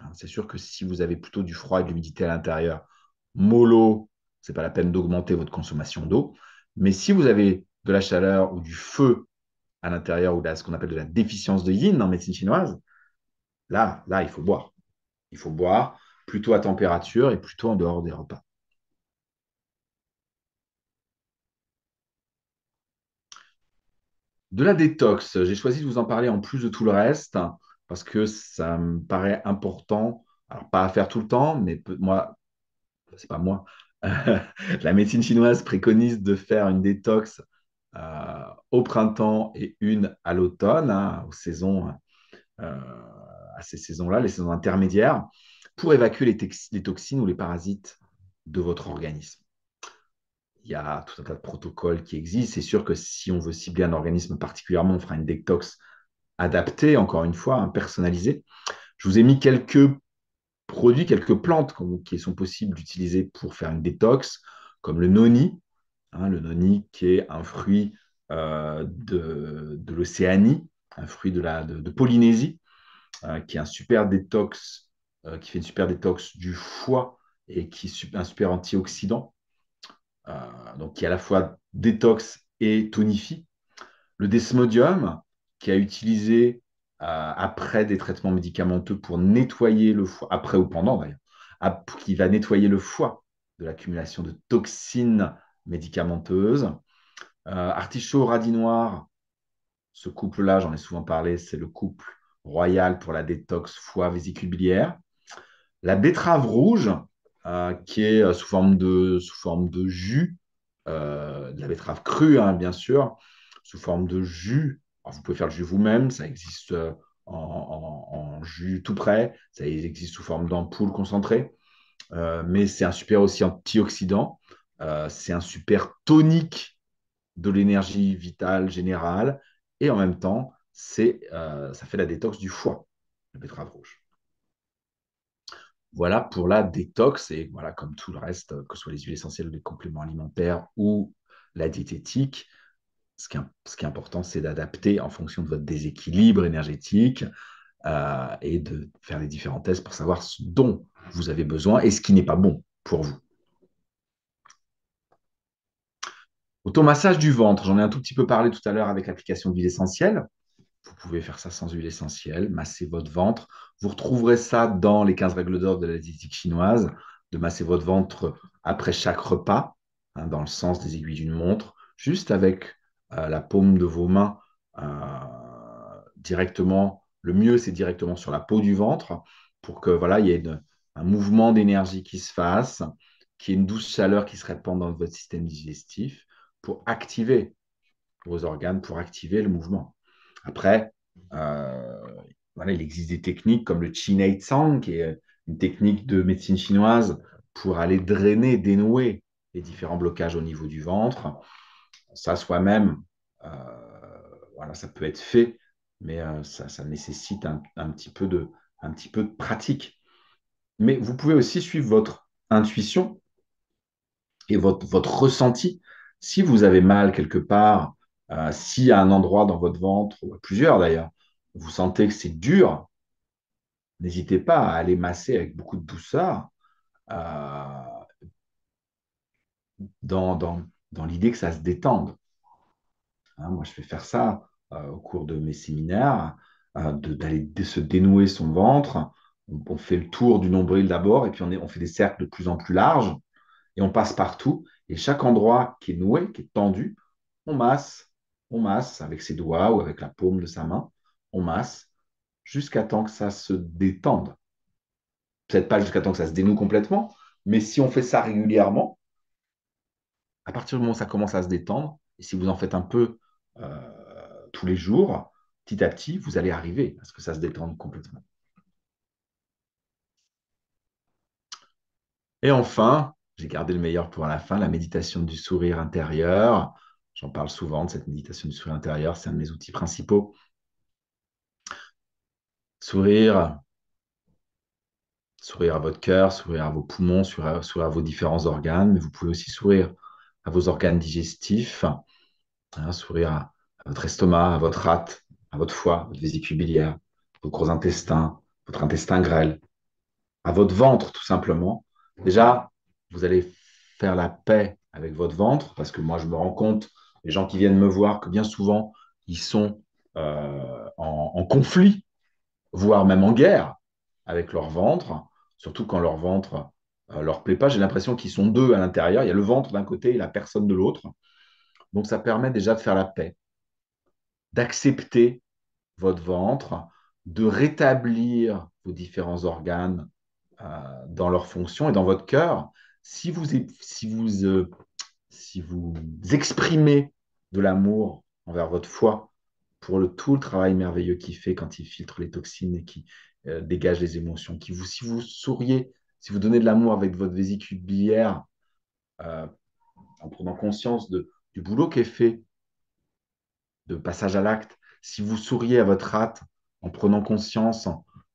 Hein, c'est sûr que si vous avez plutôt du froid et de l'humidité à l'intérieur, mollo, ce n'est pas la peine d'augmenter votre consommation d'eau. Mais si vous avez de la chaleur ou du feu à l'intérieur ou de ce qu'on appelle de la déficience de yin en médecine chinoise, là, là, il faut boire. Il faut boire plutôt à température et plutôt en dehors des repas. De la détox, j'ai choisi de vous en parler en plus de tout le reste parce que ça me paraît important. Alors, pas à faire tout le temps, mais moi, c'est pas moi, la médecine chinoise préconise de faire une détox euh, au printemps et une à l'automne, hein, aux saisons, euh, à ces saisons-là, les saisons intermédiaires, pour évacuer les, toxines ou les parasites de votre organisme. Il y a tout un tas de protocoles qui existent. C'est sûr que si on veut cibler un organisme particulièrement, on fera une détox adaptée, encore une fois, hein, personnalisée. Je vous ai mis quelques produit quelques plantes qui sont possibles d'utiliser pour faire une détox, comme le noni, hein, le noni qui est un fruit euh, de, l'Océanie, un fruit de, la, de, Polynésie, euh, qui est un super détox, euh, qui fait une super détox du foie et qui est un super antioxydant, donc qui est à la fois détox et tonifie. Le desmodium, qui a utilisé euh, après des traitements médicamenteux pour nettoyer le foie, après ou pendant d'ailleurs, qui va nettoyer le foie de l'accumulation de toxines médicamenteuses. Euh, artichaut, radis noir, ce couple-là, j'en ai souvent parlé, c'est le couple royal pour la détox foie vésicule biliaire. La betterave rouge, euh, qui est sous forme de, sous forme de jus, de la betterave crue, hein, bien sûr, sous forme de jus vous pouvez faire le jus vous-même, ça existe euh, en, jus tout près, ça existe sous forme d'ampoule concentrée, euh, mais c'est un super aussi antioxydant, euh, c'est un super tonique de l'énergie vitale générale, et en même temps, ça fait la détox du foie, la betterave rouge. Voilà pour la détox, et comme tout le reste, que ce soit les huiles essentielles, les compléments alimentaires ou la diététique, ce qui, est, important, c'est d'adapter en fonction de votre déséquilibre énergétique euh, et de faire les différents tests pour savoir ce dont vous avez besoin et ce qui n'est pas bon pour vous. Automassage du ventre, j'en ai un tout petit peu parlé tout à l'heure avec l'application d'huile essentielle. Vous pouvez faire ça sans huile essentielle, masser votre ventre. Vous retrouverez ça dans les 15 règles d'or de la diététique chinoise, de masser votre ventre après chaque repas, hein, dans le sens des aiguilles d'une montre, juste avec euh, la paume de vos mains euh, directement. Le mieux, c'est directement sur la peau du ventre pour que voilà, il y ait un mouvement d'énergie qui se fasse, qu'il y ait une douce chaleur qui se répande dans votre système digestif pour activer vos organes, pour activer le mouvement. Après, euh, il existe des techniques comme le nei Tsang, qui est une technique de médecine chinoise pour aller drainer, dénouer les différents blocages au niveau du ventre ça soi-même, euh, voilà, ça peut être fait, mais euh, ça, nécessite un, petit peu de, un petit peu de pratique. Mais vous pouvez aussi suivre votre intuition et votre, votre ressenti. Si vous avez mal quelque part, euh, si à un endroit dans votre ventre, ou à plusieurs d'ailleurs, vous sentez que c'est dur, n'hésitez pas à aller masser avec beaucoup de douceur dans, dans l'idée que ça se détende. Hein, moi, je fais faire ça euh, au cours de mes séminaires, euh, d'aller se dénouer son ventre. On, fait le tour du nombril d'abord, et puis on, on fait des cercles de plus en plus larges, et on passe partout. Et chaque endroit qui est noué, qui est tendu, on masse, on masse avec ses doigts ou avec la paume de sa main, on masse jusqu'à temps que ça se détende. Peut-être pas jusqu'à temps que ça se dénoue complètement, mais si on fait ça régulièrement, à partir du moment où ça commence à se détendre, et si vous en faites un peu euh, tous les jours, petit à petit, vous allez arriver à ce que ça se détende complètement. Et enfin, j'ai gardé le meilleur pour la fin, la méditation du sourire intérieur. J'en parle souvent de cette méditation du sourire intérieur, c'est un de mes outils principaux. Sourire, sourire à votre cœur, sourire à vos poumons, sourire à vos différents organes, mais vous pouvez aussi sourire à vos organes digestifs, un hein, sourire à, votre estomac, à votre rate, à votre foie, à votre vésicule biliaire, vos gros intestins, votre intestin grêle, à votre ventre tout simplement. Déjà, vous allez faire la paix avec votre ventre parce que moi, je me rends compte, les gens qui viennent me voir, que bien souvent, ils sont euh, en conflit, voire même en guerre avec leur ventre, surtout quand leur ventre euh, leur plaît pas. J'ai l'impression qu'ils sont deux à l'intérieur. Il y a le ventre d'un côté et la personne de l'autre. Donc ça permet déjà de faire la paix, d'accepter votre ventre, de rétablir vos différents organes euh, dans leur fonction et dans votre cœur. Si vous, si vous, euh, si vous exprimez de l'amour envers votre foi pour le, tout le travail merveilleux qu'il fait quand il filtre les toxines et qui dégage les émotions, qui vous, si vous souriez, si vous donnez de l'amour avec votre vésicule biliaire, euh, en prenant conscience du boulot qui est fait, de passage à l'acte, si vous souriez à votre rate, en prenant conscience,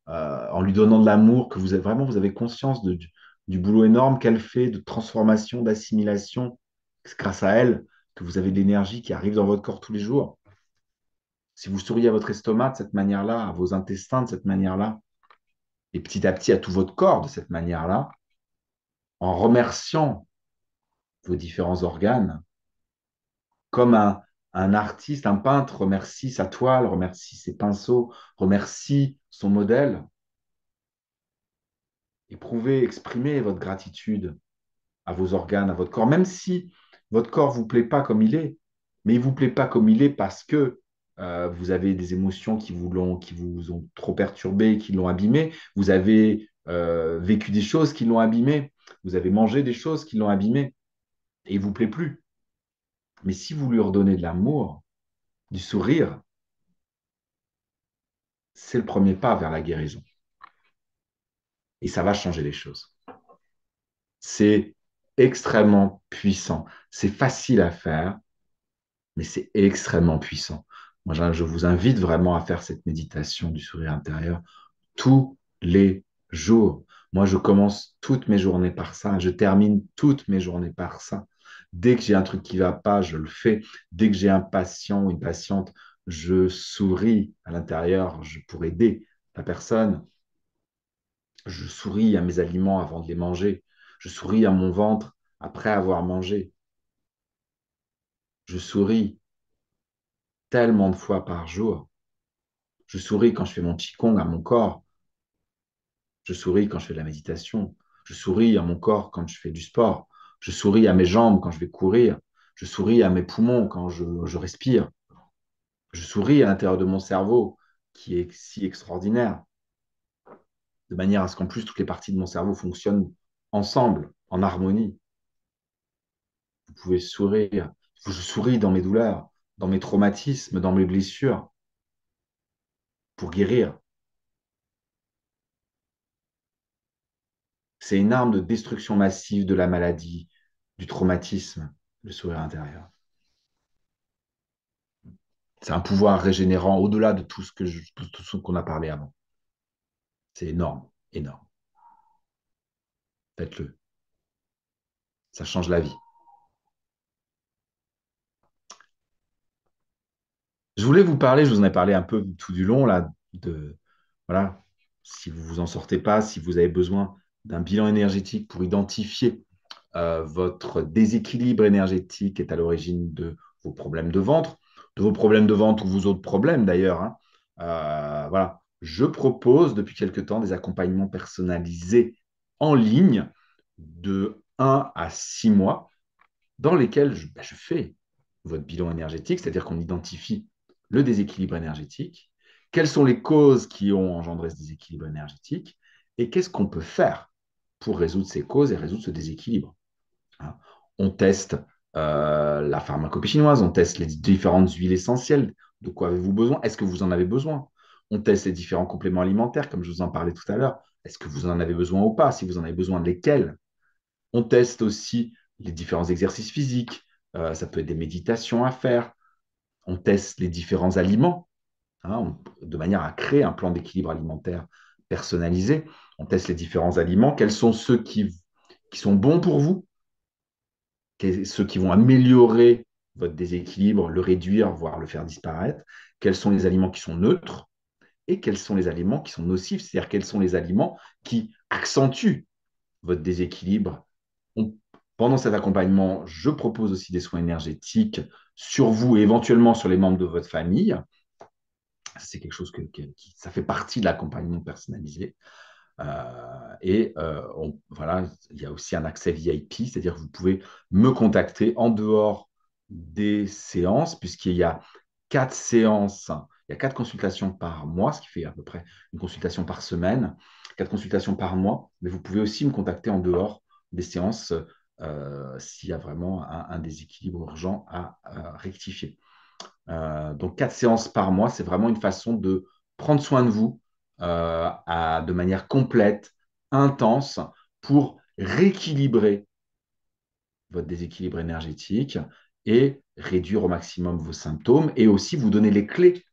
euh, en, lui donnant de l'amour, que vous avez vraiment vous avez conscience du, boulot énorme qu'elle fait, de transformation, d'assimilation, grâce à elle que vous avez de l'énergie qui arrive dans votre corps tous les jours. Si vous souriez à votre estomac de cette manière-là, à vos intestins de cette manière-là, et petit à petit à tout votre corps de cette manière-là, en remerciant vos différents organes, comme un, artiste, un peintre remercie sa toile, remercie ses pinceaux, remercie son modèle. Éprouvez, exprimez votre gratitude à vos organes, à votre corps, même si votre corps ne vous plaît pas comme il est, mais il vous plaît pas comme il est parce que euh, vous avez des émotions qui vous, qui vous ont trop perturbé, qui l'ont abîmé, vous avez euh, vécu des choses qui l'ont abîmé, vous avez mangé des choses qui l'ont abîmé, et il ne vous plaît plus. Mais si vous lui redonnez de l'amour, du sourire, c'est le premier pas vers la guérison. Et ça va changer les choses. C'est extrêmement puissant. C'est facile à faire, mais c'est extrêmement puissant. Moi, je, vous invite vraiment à faire cette méditation du sourire intérieur tous les jours. Moi, je commence toutes mes journées par ça. Je termine toutes mes journées par ça. Dès que j'ai un truc qui ne va pas, je le fais. Dès que j'ai un patient ou une patiente, je souris à l'intérieur pour aider la personne. Je souris à mes aliments avant de les manger. Je souris à mon ventre après avoir mangé. Je souris tellement de fois par jour. Je souris quand je fais mon qigong à mon corps. Je souris quand je fais de la méditation. Je souris à mon corps quand je fais du sport. Je souris à mes jambes quand je vais courir. Je souris à mes poumons quand je, je respire. Je souris à l'intérieur de mon cerveau qui est si extraordinaire. De manière à ce qu'en plus toutes les parties de mon cerveau fonctionnent ensemble, en harmonie. Vous pouvez sourire. Je souris dans mes douleurs dans mes traumatismes, dans mes blessures, pour guérir. C'est une arme de destruction massive de la maladie, du traumatisme, le sourire intérieur. C'est un pouvoir régénérant au-delà de tout ce qu'on a parlé avant. C'est énorme, énorme. Faites-le. Ça change la vie. Je voulais vous parler, je vous en ai parlé un peu tout du long, là, de, voilà, si vous ne vous en sortez pas, si vous avez besoin d'un bilan énergétique pour identifier euh, votre déséquilibre énergétique qui est à l'origine de vos problèmes de ventre, de vos problèmes de ventre ou vos autres problèmes d'ailleurs. Hein. Euh, voilà, je propose depuis quelque temps des accompagnements personnalisés en ligne de 1 à 6 mois dans lesquels ben, je fais votre bilan énergétique, c'est-à-dire qu'on identifie le déséquilibre énergétique, quelles sont les causes qui ont engendré ce déséquilibre énergétique et qu'est-ce qu'on peut faire pour résoudre ces causes et résoudre ce déséquilibre. Hein. on teste euh, la pharmacopée chinoise, on teste les différentes huiles essentielles, de quoi avez-vous besoin, est-ce que vous en avez besoin On teste les différents compléments alimentaires, comme je vous en parlais tout à l'heure, est-ce que vous en avez besoin ou pas, si vous en avez besoin, lesquels On teste aussi les différents exercices physiques, euh, ça peut être des méditations à faire, on teste les différents aliments hein, de manière à créer un plan d'équilibre alimentaire personnalisé. On teste les différents aliments. Quels sont ceux qui, sont bons pour vous Ceux qui vont améliorer votre déséquilibre, le réduire, voire le faire disparaître Quels sont les aliments qui sont neutres Et quels sont les aliments qui sont nocifs C'est-à-dire quels sont les aliments qui accentuent votre déséquilibre pendant cet accompagnement, je propose aussi des soins énergétiques sur vous et éventuellement sur les membres de votre famille. C'est quelque chose qui, ça fait partie de l'accompagnement personnalisé. Euh, et euh, voilà, il y a aussi un accès VIP, c'est-à-dire que vous pouvez me contacter en dehors des séances, puisqu'il y a quatre séances, il y a quatre consultations par mois, ce qui fait à peu près une consultation par semaine, quatre consultations par mois, mais vous pouvez aussi me contacter en dehors des séances euh, s'il y a vraiment un, déséquilibre urgent à, rectifier. Euh, donc quatre séances par mois, c'est vraiment une façon de prendre soin de vous euh, de manière complète, intense, pour rééquilibrer votre déséquilibre énergétique et réduire au maximum vos symptômes et aussi vous donner les clés,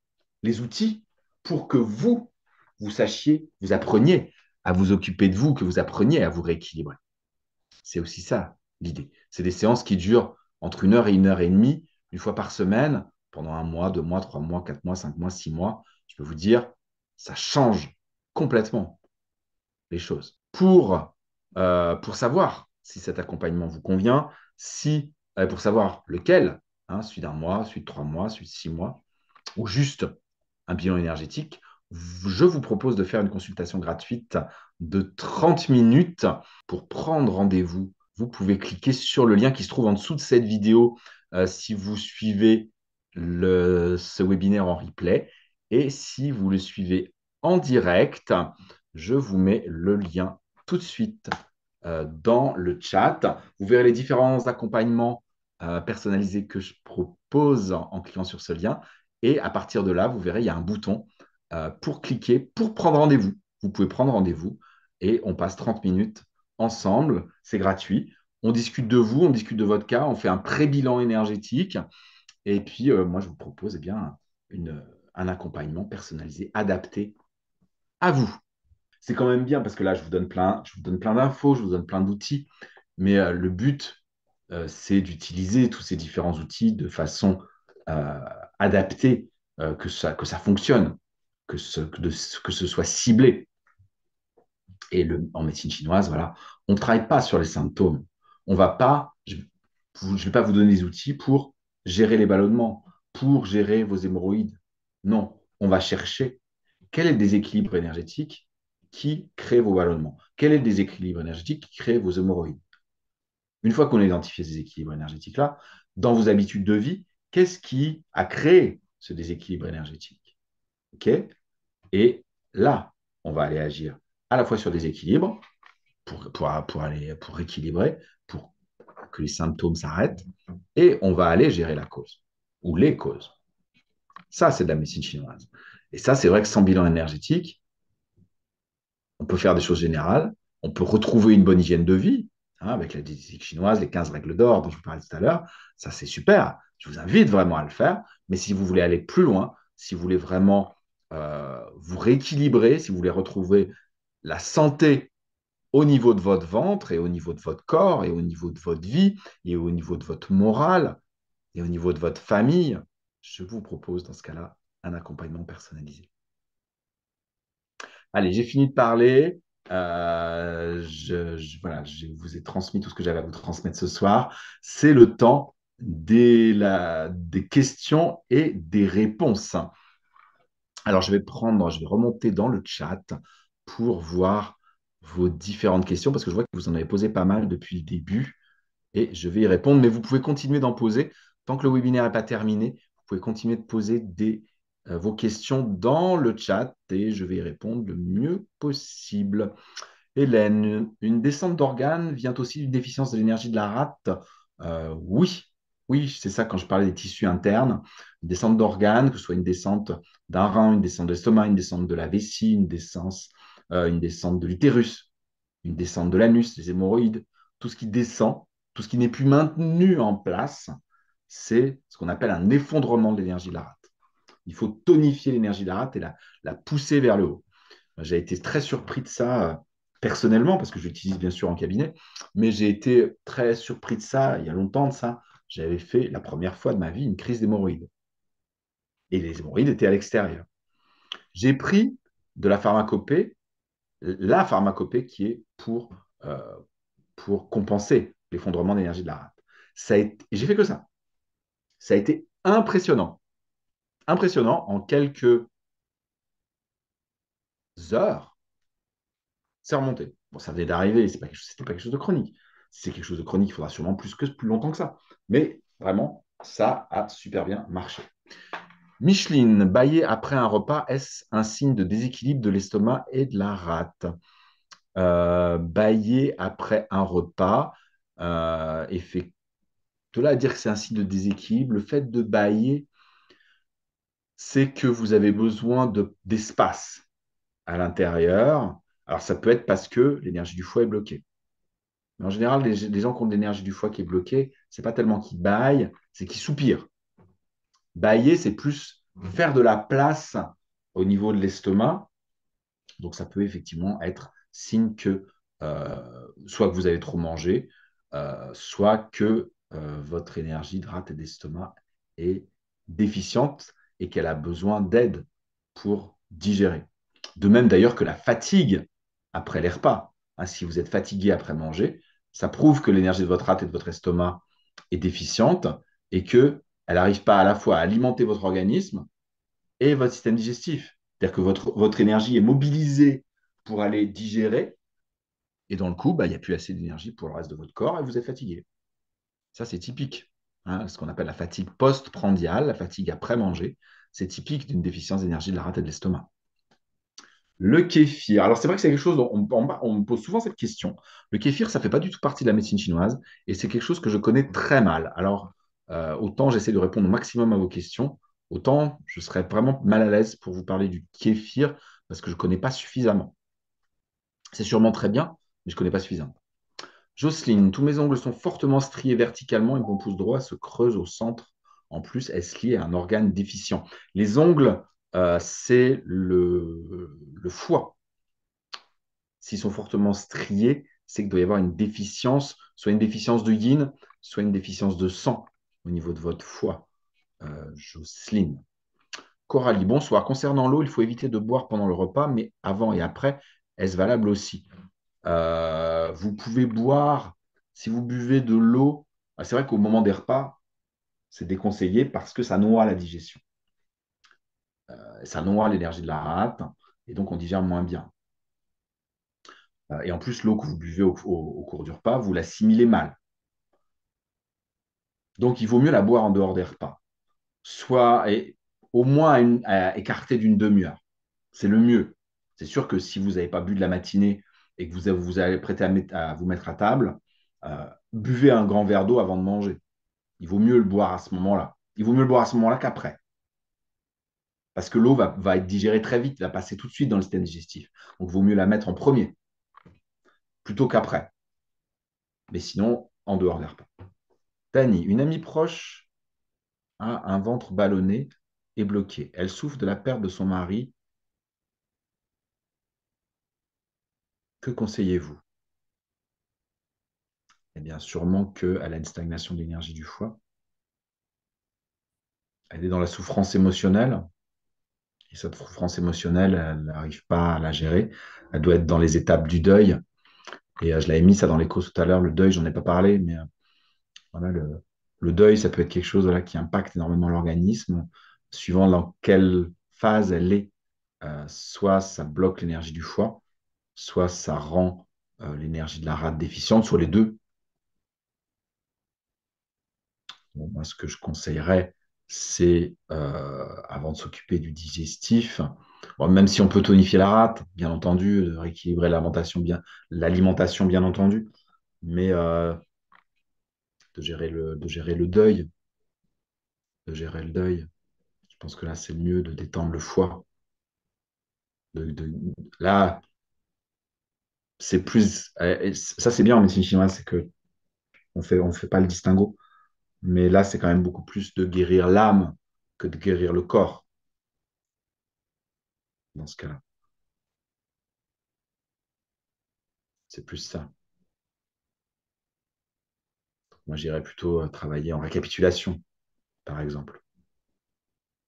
les outils pour que vous, vous sachiez, vous appreniez à vous occuper de vous, que vous appreniez à vous rééquilibrer. C'est aussi ça l'idée. C'est des séances qui durent entre une heure et une heure et demie, une fois par semaine, pendant un mois, deux mois, trois mois, quatre mois, cinq mois, six mois. Je peux vous dire, ça change complètement les choses. Pour, euh, pour savoir si cet accompagnement vous convient, si, euh, pour savoir lequel, hein, celui d'un mois, celui de trois mois, celui de six mois, ou juste un bilan énergétique, je vous propose de faire une consultation gratuite de 30 minutes pour prendre rendez-vous. Vous pouvez cliquer sur le lien qui se trouve en dessous de cette vidéo euh, si vous suivez ce webinaire en replay. Et si vous le suivez en direct, je vous mets le lien tout de suite euh, dans le chat. Vous verrez les différents accompagnements euh, personnalisés que je propose en, cliquant sur ce lien. Et à partir de là, vous verrez, il y a un bouton pour cliquer, pour prendre rendez-vous. Vous pouvez prendre rendez-vous et on passe 30 minutes ensemble. C'est gratuit. On discute de vous, on discute de votre cas, on fait un pré-bilan énergétique. Et puis, euh, moi, je vous propose eh bien, un accompagnement personnalisé, adapté à vous. C'est quand même bien parce que là, je vous donne plein, je vous donne plein d'infos, je vous donne plein d'outils. Mais euh, le but, euh, c'est d'utiliser tous ces différents outils de façon adaptée, que, ça, que ça fonctionne, que ce, que ce soit ciblé et en médecine chinoise, voilà, on ne travaille pas sur les symptômes. On va pas, je ne vais pas vous donner des outils pour gérer les ballonnements, pour gérer vos hémorroïdes. Non, on va chercher quel est le déséquilibre énergétique qui crée vos ballonnements. Quel est le déséquilibre énergétique qui crée vos hémorroïdes Une fois qu'on a identifié ces équilibres énergétiques-là, dans vos habitudes de vie, qu'est-ce qui a créé ce déséquilibre énergétique Et là, on va aller agir à la fois sur des équilibres, pour, pour, pour, aller, pour pour que les symptômes s'arrêtent, et on va aller gérer la cause, ou les causes. Ça, c'est de la médecine chinoise. Et ça, c'est vrai que sans bilan énergétique, on peut faire des choses générales, on peut retrouver une bonne hygiène de vie, hein, avec la diététique chinoise, les 15 règles d'or dont je vous parlais tout à l'heure, ça c'est super, je vous invite vraiment à le faire, mais si vous voulez aller plus loin, si vous voulez vraiment euh, vous rééquilibrer, si vous voulez retrouver la santé au niveau de votre ventre et au niveau de votre corps et au niveau de votre vie et au niveau de votre morale et au niveau de votre famille, je vous propose dans ce cas-là un accompagnement personnalisé. Allez, j'ai fini de parler. Euh, je, voilà, je vous ai transmis tout ce que j'avais à vous transmettre ce soir. C'est le temps des, des questions et des réponses. Alors, je vais prendre, je vais remonter dans le chat pour voir vos différentes questions, parce que je vois que vous en avez posé pas mal depuis le début, et je vais y répondre, mais vous pouvez continuer d'en poser. Tant que le webinaire n'est pas terminé, vous pouvez continuer de poser des, euh, vos questions dans le chat, et je vais y répondre le mieux possible. Hélène, une descente d'organes vient aussi d'une déficience de l'énergie de la rate euh, Oui, oui, c'est ça quand je parlais des tissus internes. Une descente d'organes, que ce soit une descente d'un rein, une descente de l'estomac, une descente de la vessie, une descente, euh, une descente de l'utérus, une descente de l'anus, les hémorroïdes, tout ce qui descend, tout ce qui n'est plus maintenu en place, c'est ce qu'on appelle un effondrement de l'énergie de la rate. Il faut tonifier l'énergie de la rate et la, pousser vers le haut. J'ai été très surpris de ça euh, personnellement, parce que je l'utilise bien sûr en cabinet, mais j'ai été très surpris de ça il y a longtemps de ça. J'avais fait la première fois de ma vie une crise d'hémorroïdes. Et les hémorroïdes étaient à l'extérieur. J'ai pris de la pharmacopée la pharmacopée qui est pour, euh, pour compenser l'effondrement d'énergie de la rate. Ça été... J'ai fait que ça. Ça a été impressionnant. Impressionnant en quelques heures. C'est remonté. Bon, ça venait d'arriver, ce n'était pas, quelque chose de chronique. c'est quelque chose de chronique, il faudra sûrement plus, que, plus longtemps que ça. Mais vraiment, ça a super bien marché. Micheline, bailler après un repas, est-ce un signe de déséquilibre de l'estomac et de la rate euh, Bailler après un repas, euh, effectivement, de à dire que c'est un signe de déséquilibre, le fait de bailler, c'est que vous avez besoin d'espace à l'intérieur. Alors ça peut être parce que l'énergie du foie est bloquée. en général, les, gens qui ont de l'énergie du foie qui est bloquée, n'est pas tellement qu'ils baillent, c'est qu'ils soupirent. Bailler, c'est plus mm. faire de la place au niveau de l'estomac. Donc, ça peut effectivement être signe que euh, soit que vous avez trop mangé, euh, soit que euh, votre énergie de rate et d'estomac est déficiente et qu'elle a besoin d'aide pour digérer. De même d'ailleurs que la fatigue après les repas. Hein, si vous êtes fatigué après manger, ça prouve que l'énergie de votre rate et de votre estomac est déficiente et que elle n'arrive pas à la fois à alimenter votre organisme et votre système digestif. C'est-à-dire que votre, votre énergie est mobilisée pour aller digérer, et dans le coup, bah, il n'y a plus assez d'énergie pour le reste de votre corps et vous êtes fatigué. Ça, c'est typique. Hein, ce qu'on appelle la fatigue post-prandiale, la fatigue après manger, c'est typique d'une déficience d'énergie de la rate et de l'estomac. Le kéfir. Alors, c'est vrai que c'est quelque chose, on, me pose souvent cette question. Le kéfir, ça ne fait pas du tout partie de la médecine chinoise et c'est quelque chose que je connais très mal. Alors, euh, autant j'essaie de répondre au maximum à vos questions, autant je serais vraiment mal à l'aise pour vous parler du kéfir parce que je ne connais pas suffisamment. C'est sûrement très bien, mais je ne connais pas suffisamment. Jocelyne, tous mes ongles sont fortement striés verticalement et mon pouce droit se creuse au centre. En plus, est-ce lié à un organe déficient Les ongles, euh, c'est le foie. S'ils sont fortement striés, c'est qu'il doit y avoir une déficience, soit une déficience de yin, soit une déficience de sang au niveau de votre foie, euh, Jocelyne. Coralie, bonsoir. Concernant l'eau, il faut éviter de boire pendant le repas, mais avant et après, est-ce valable aussi euh, Vous pouvez boire, si vous buvez de l'eau, ah, c'est vrai qu'au moment des repas, c'est déconseillé parce que ça noie la digestion. Euh, ça noie l'énergie de la rate, et donc on digère moins bien. et en plus, l'eau que vous buvez au cours du repas, vous l'assimilez mal. Donc, il vaut mieux la boire en dehors des repas, soit au moins à, d'une demi-heure. C'est le mieux. C'est sûr que si vous n'avez pas bu de la matinée et que vous vous allez prêté à, vous mettre à table, euh, buvez un grand verre d'eau avant de manger. Il vaut mieux le boire à ce moment-là. Il vaut mieux le boire à ce moment-là qu'après. Parce que l'eau va, être digérée très vite, va passer tout de suite dans le système digestif. Donc, il vaut mieux la mettre en premier, plutôt qu'après. Mais sinon, en dehors des repas. Tani, une amie proche a un ventre ballonné et bloqué. Elle souffre de la perte de son mari. Que conseillez-vous Eh bien, sûrement qu'elle a une stagnation de l'énergie du foie. Elle est dans la souffrance émotionnelle. Et cette souffrance émotionnelle, elle n'arrive pas à la gérer. Elle doit être dans les étapes du deuil. Et euh, je l'avais mis ça dans les causes tout à l'heure, le deuil, j'en ai pas parlé, mais euh, le, deuil, ça peut être quelque chose là qui impacte énormément l'organisme, suivant dans quelle phase elle est. Euh, soit ça bloque l'énergie du foie, soit ça rend euh, l'énergie de la rate déficiente, soit les deux. moi, ce que je conseillerais, c'est euh, avant de s'occuper du digestif, même si on peut tonifier la rate, bien entendu, de rééquilibrer l'alimentation, bien, l'alimentation, bien entendu, mais de gérer le, de gérer le deuil, de gérer le deuil. Je pense que là, c'est mieux de détendre le foie. là, c'est plus. Eh, eh, ça, c'est bien en médecine chinoise, c'est que on fait, on fait pas le distinguo. Mais là, c'est quand même beaucoup plus de guérir l'âme que de guérir le corps. Dans ce cas-là. C'est plus ça. Moi, j'irais plutôt euh, travailler en récapitulation, par exemple,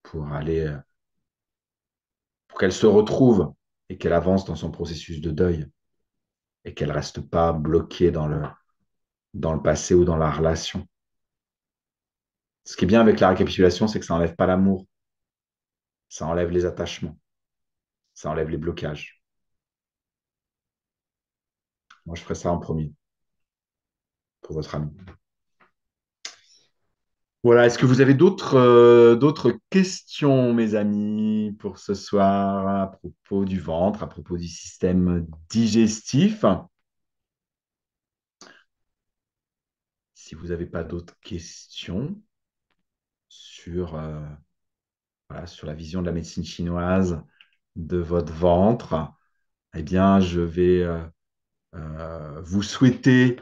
pour aller, euh, pour qu'elle se retrouve et qu'elle avance dans son processus de deuil et qu'elle reste pas bloquée dans le, dans le passé ou dans la relation. Ce qui est bien avec la récapitulation, c'est que ça n'enlève pas l'amour. Ça enlève les attachements. Ça enlève les blocages. Moi, je ferai ça en premier pour votre ami. Voilà, est-ce que vous avez euh, d'autres questions, mes amis, pour ce soir à propos du ventre, à propos du système digestif Si vous n'avez pas d'autres questions sur, euh, sur la vision de la médecine chinoise de votre ventre, eh bien, je vais euh, vous souhaiter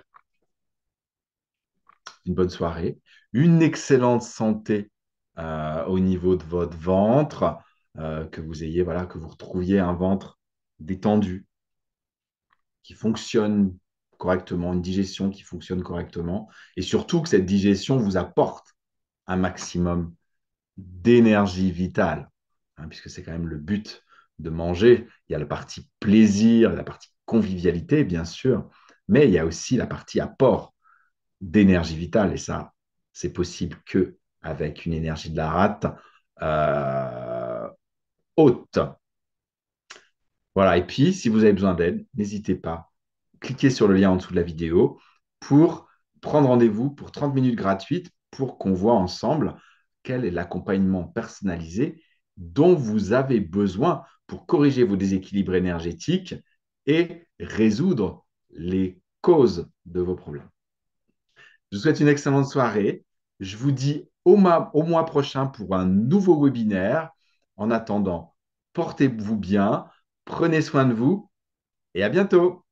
une bonne soirée, une excellente santé euh, au niveau de votre ventre, euh, que vous ayez, voilà, que vous retrouviez un ventre détendu, qui fonctionne correctement, une digestion qui fonctionne correctement, et surtout que cette digestion vous apporte un maximum d'énergie vitale, hein, puisque c'est quand même le but de manger. Il y a la partie plaisir, la partie convivialité, bien sûr, mais il y a aussi la partie apport d'énergie vitale. Et ça, c'est possible que avec une énergie de la rate euh, haute. Voilà. Et puis, si vous avez besoin d'aide, n'hésitez pas. Cliquez sur le lien en dessous de la vidéo pour prendre rendez-vous pour 30 minutes gratuites pour qu'on voit ensemble quel est l'accompagnement personnalisé dont vous avez besoin pour corriger vos déséquilibres énergétiques et résoudre les causes de vos problèmes. Je vous souhaite une excellente soirée. Je vous dis au, au mois prochain pour un nouveau webinaire. En attendant, portez-vous bien, prenez soin de vous et à bientôt.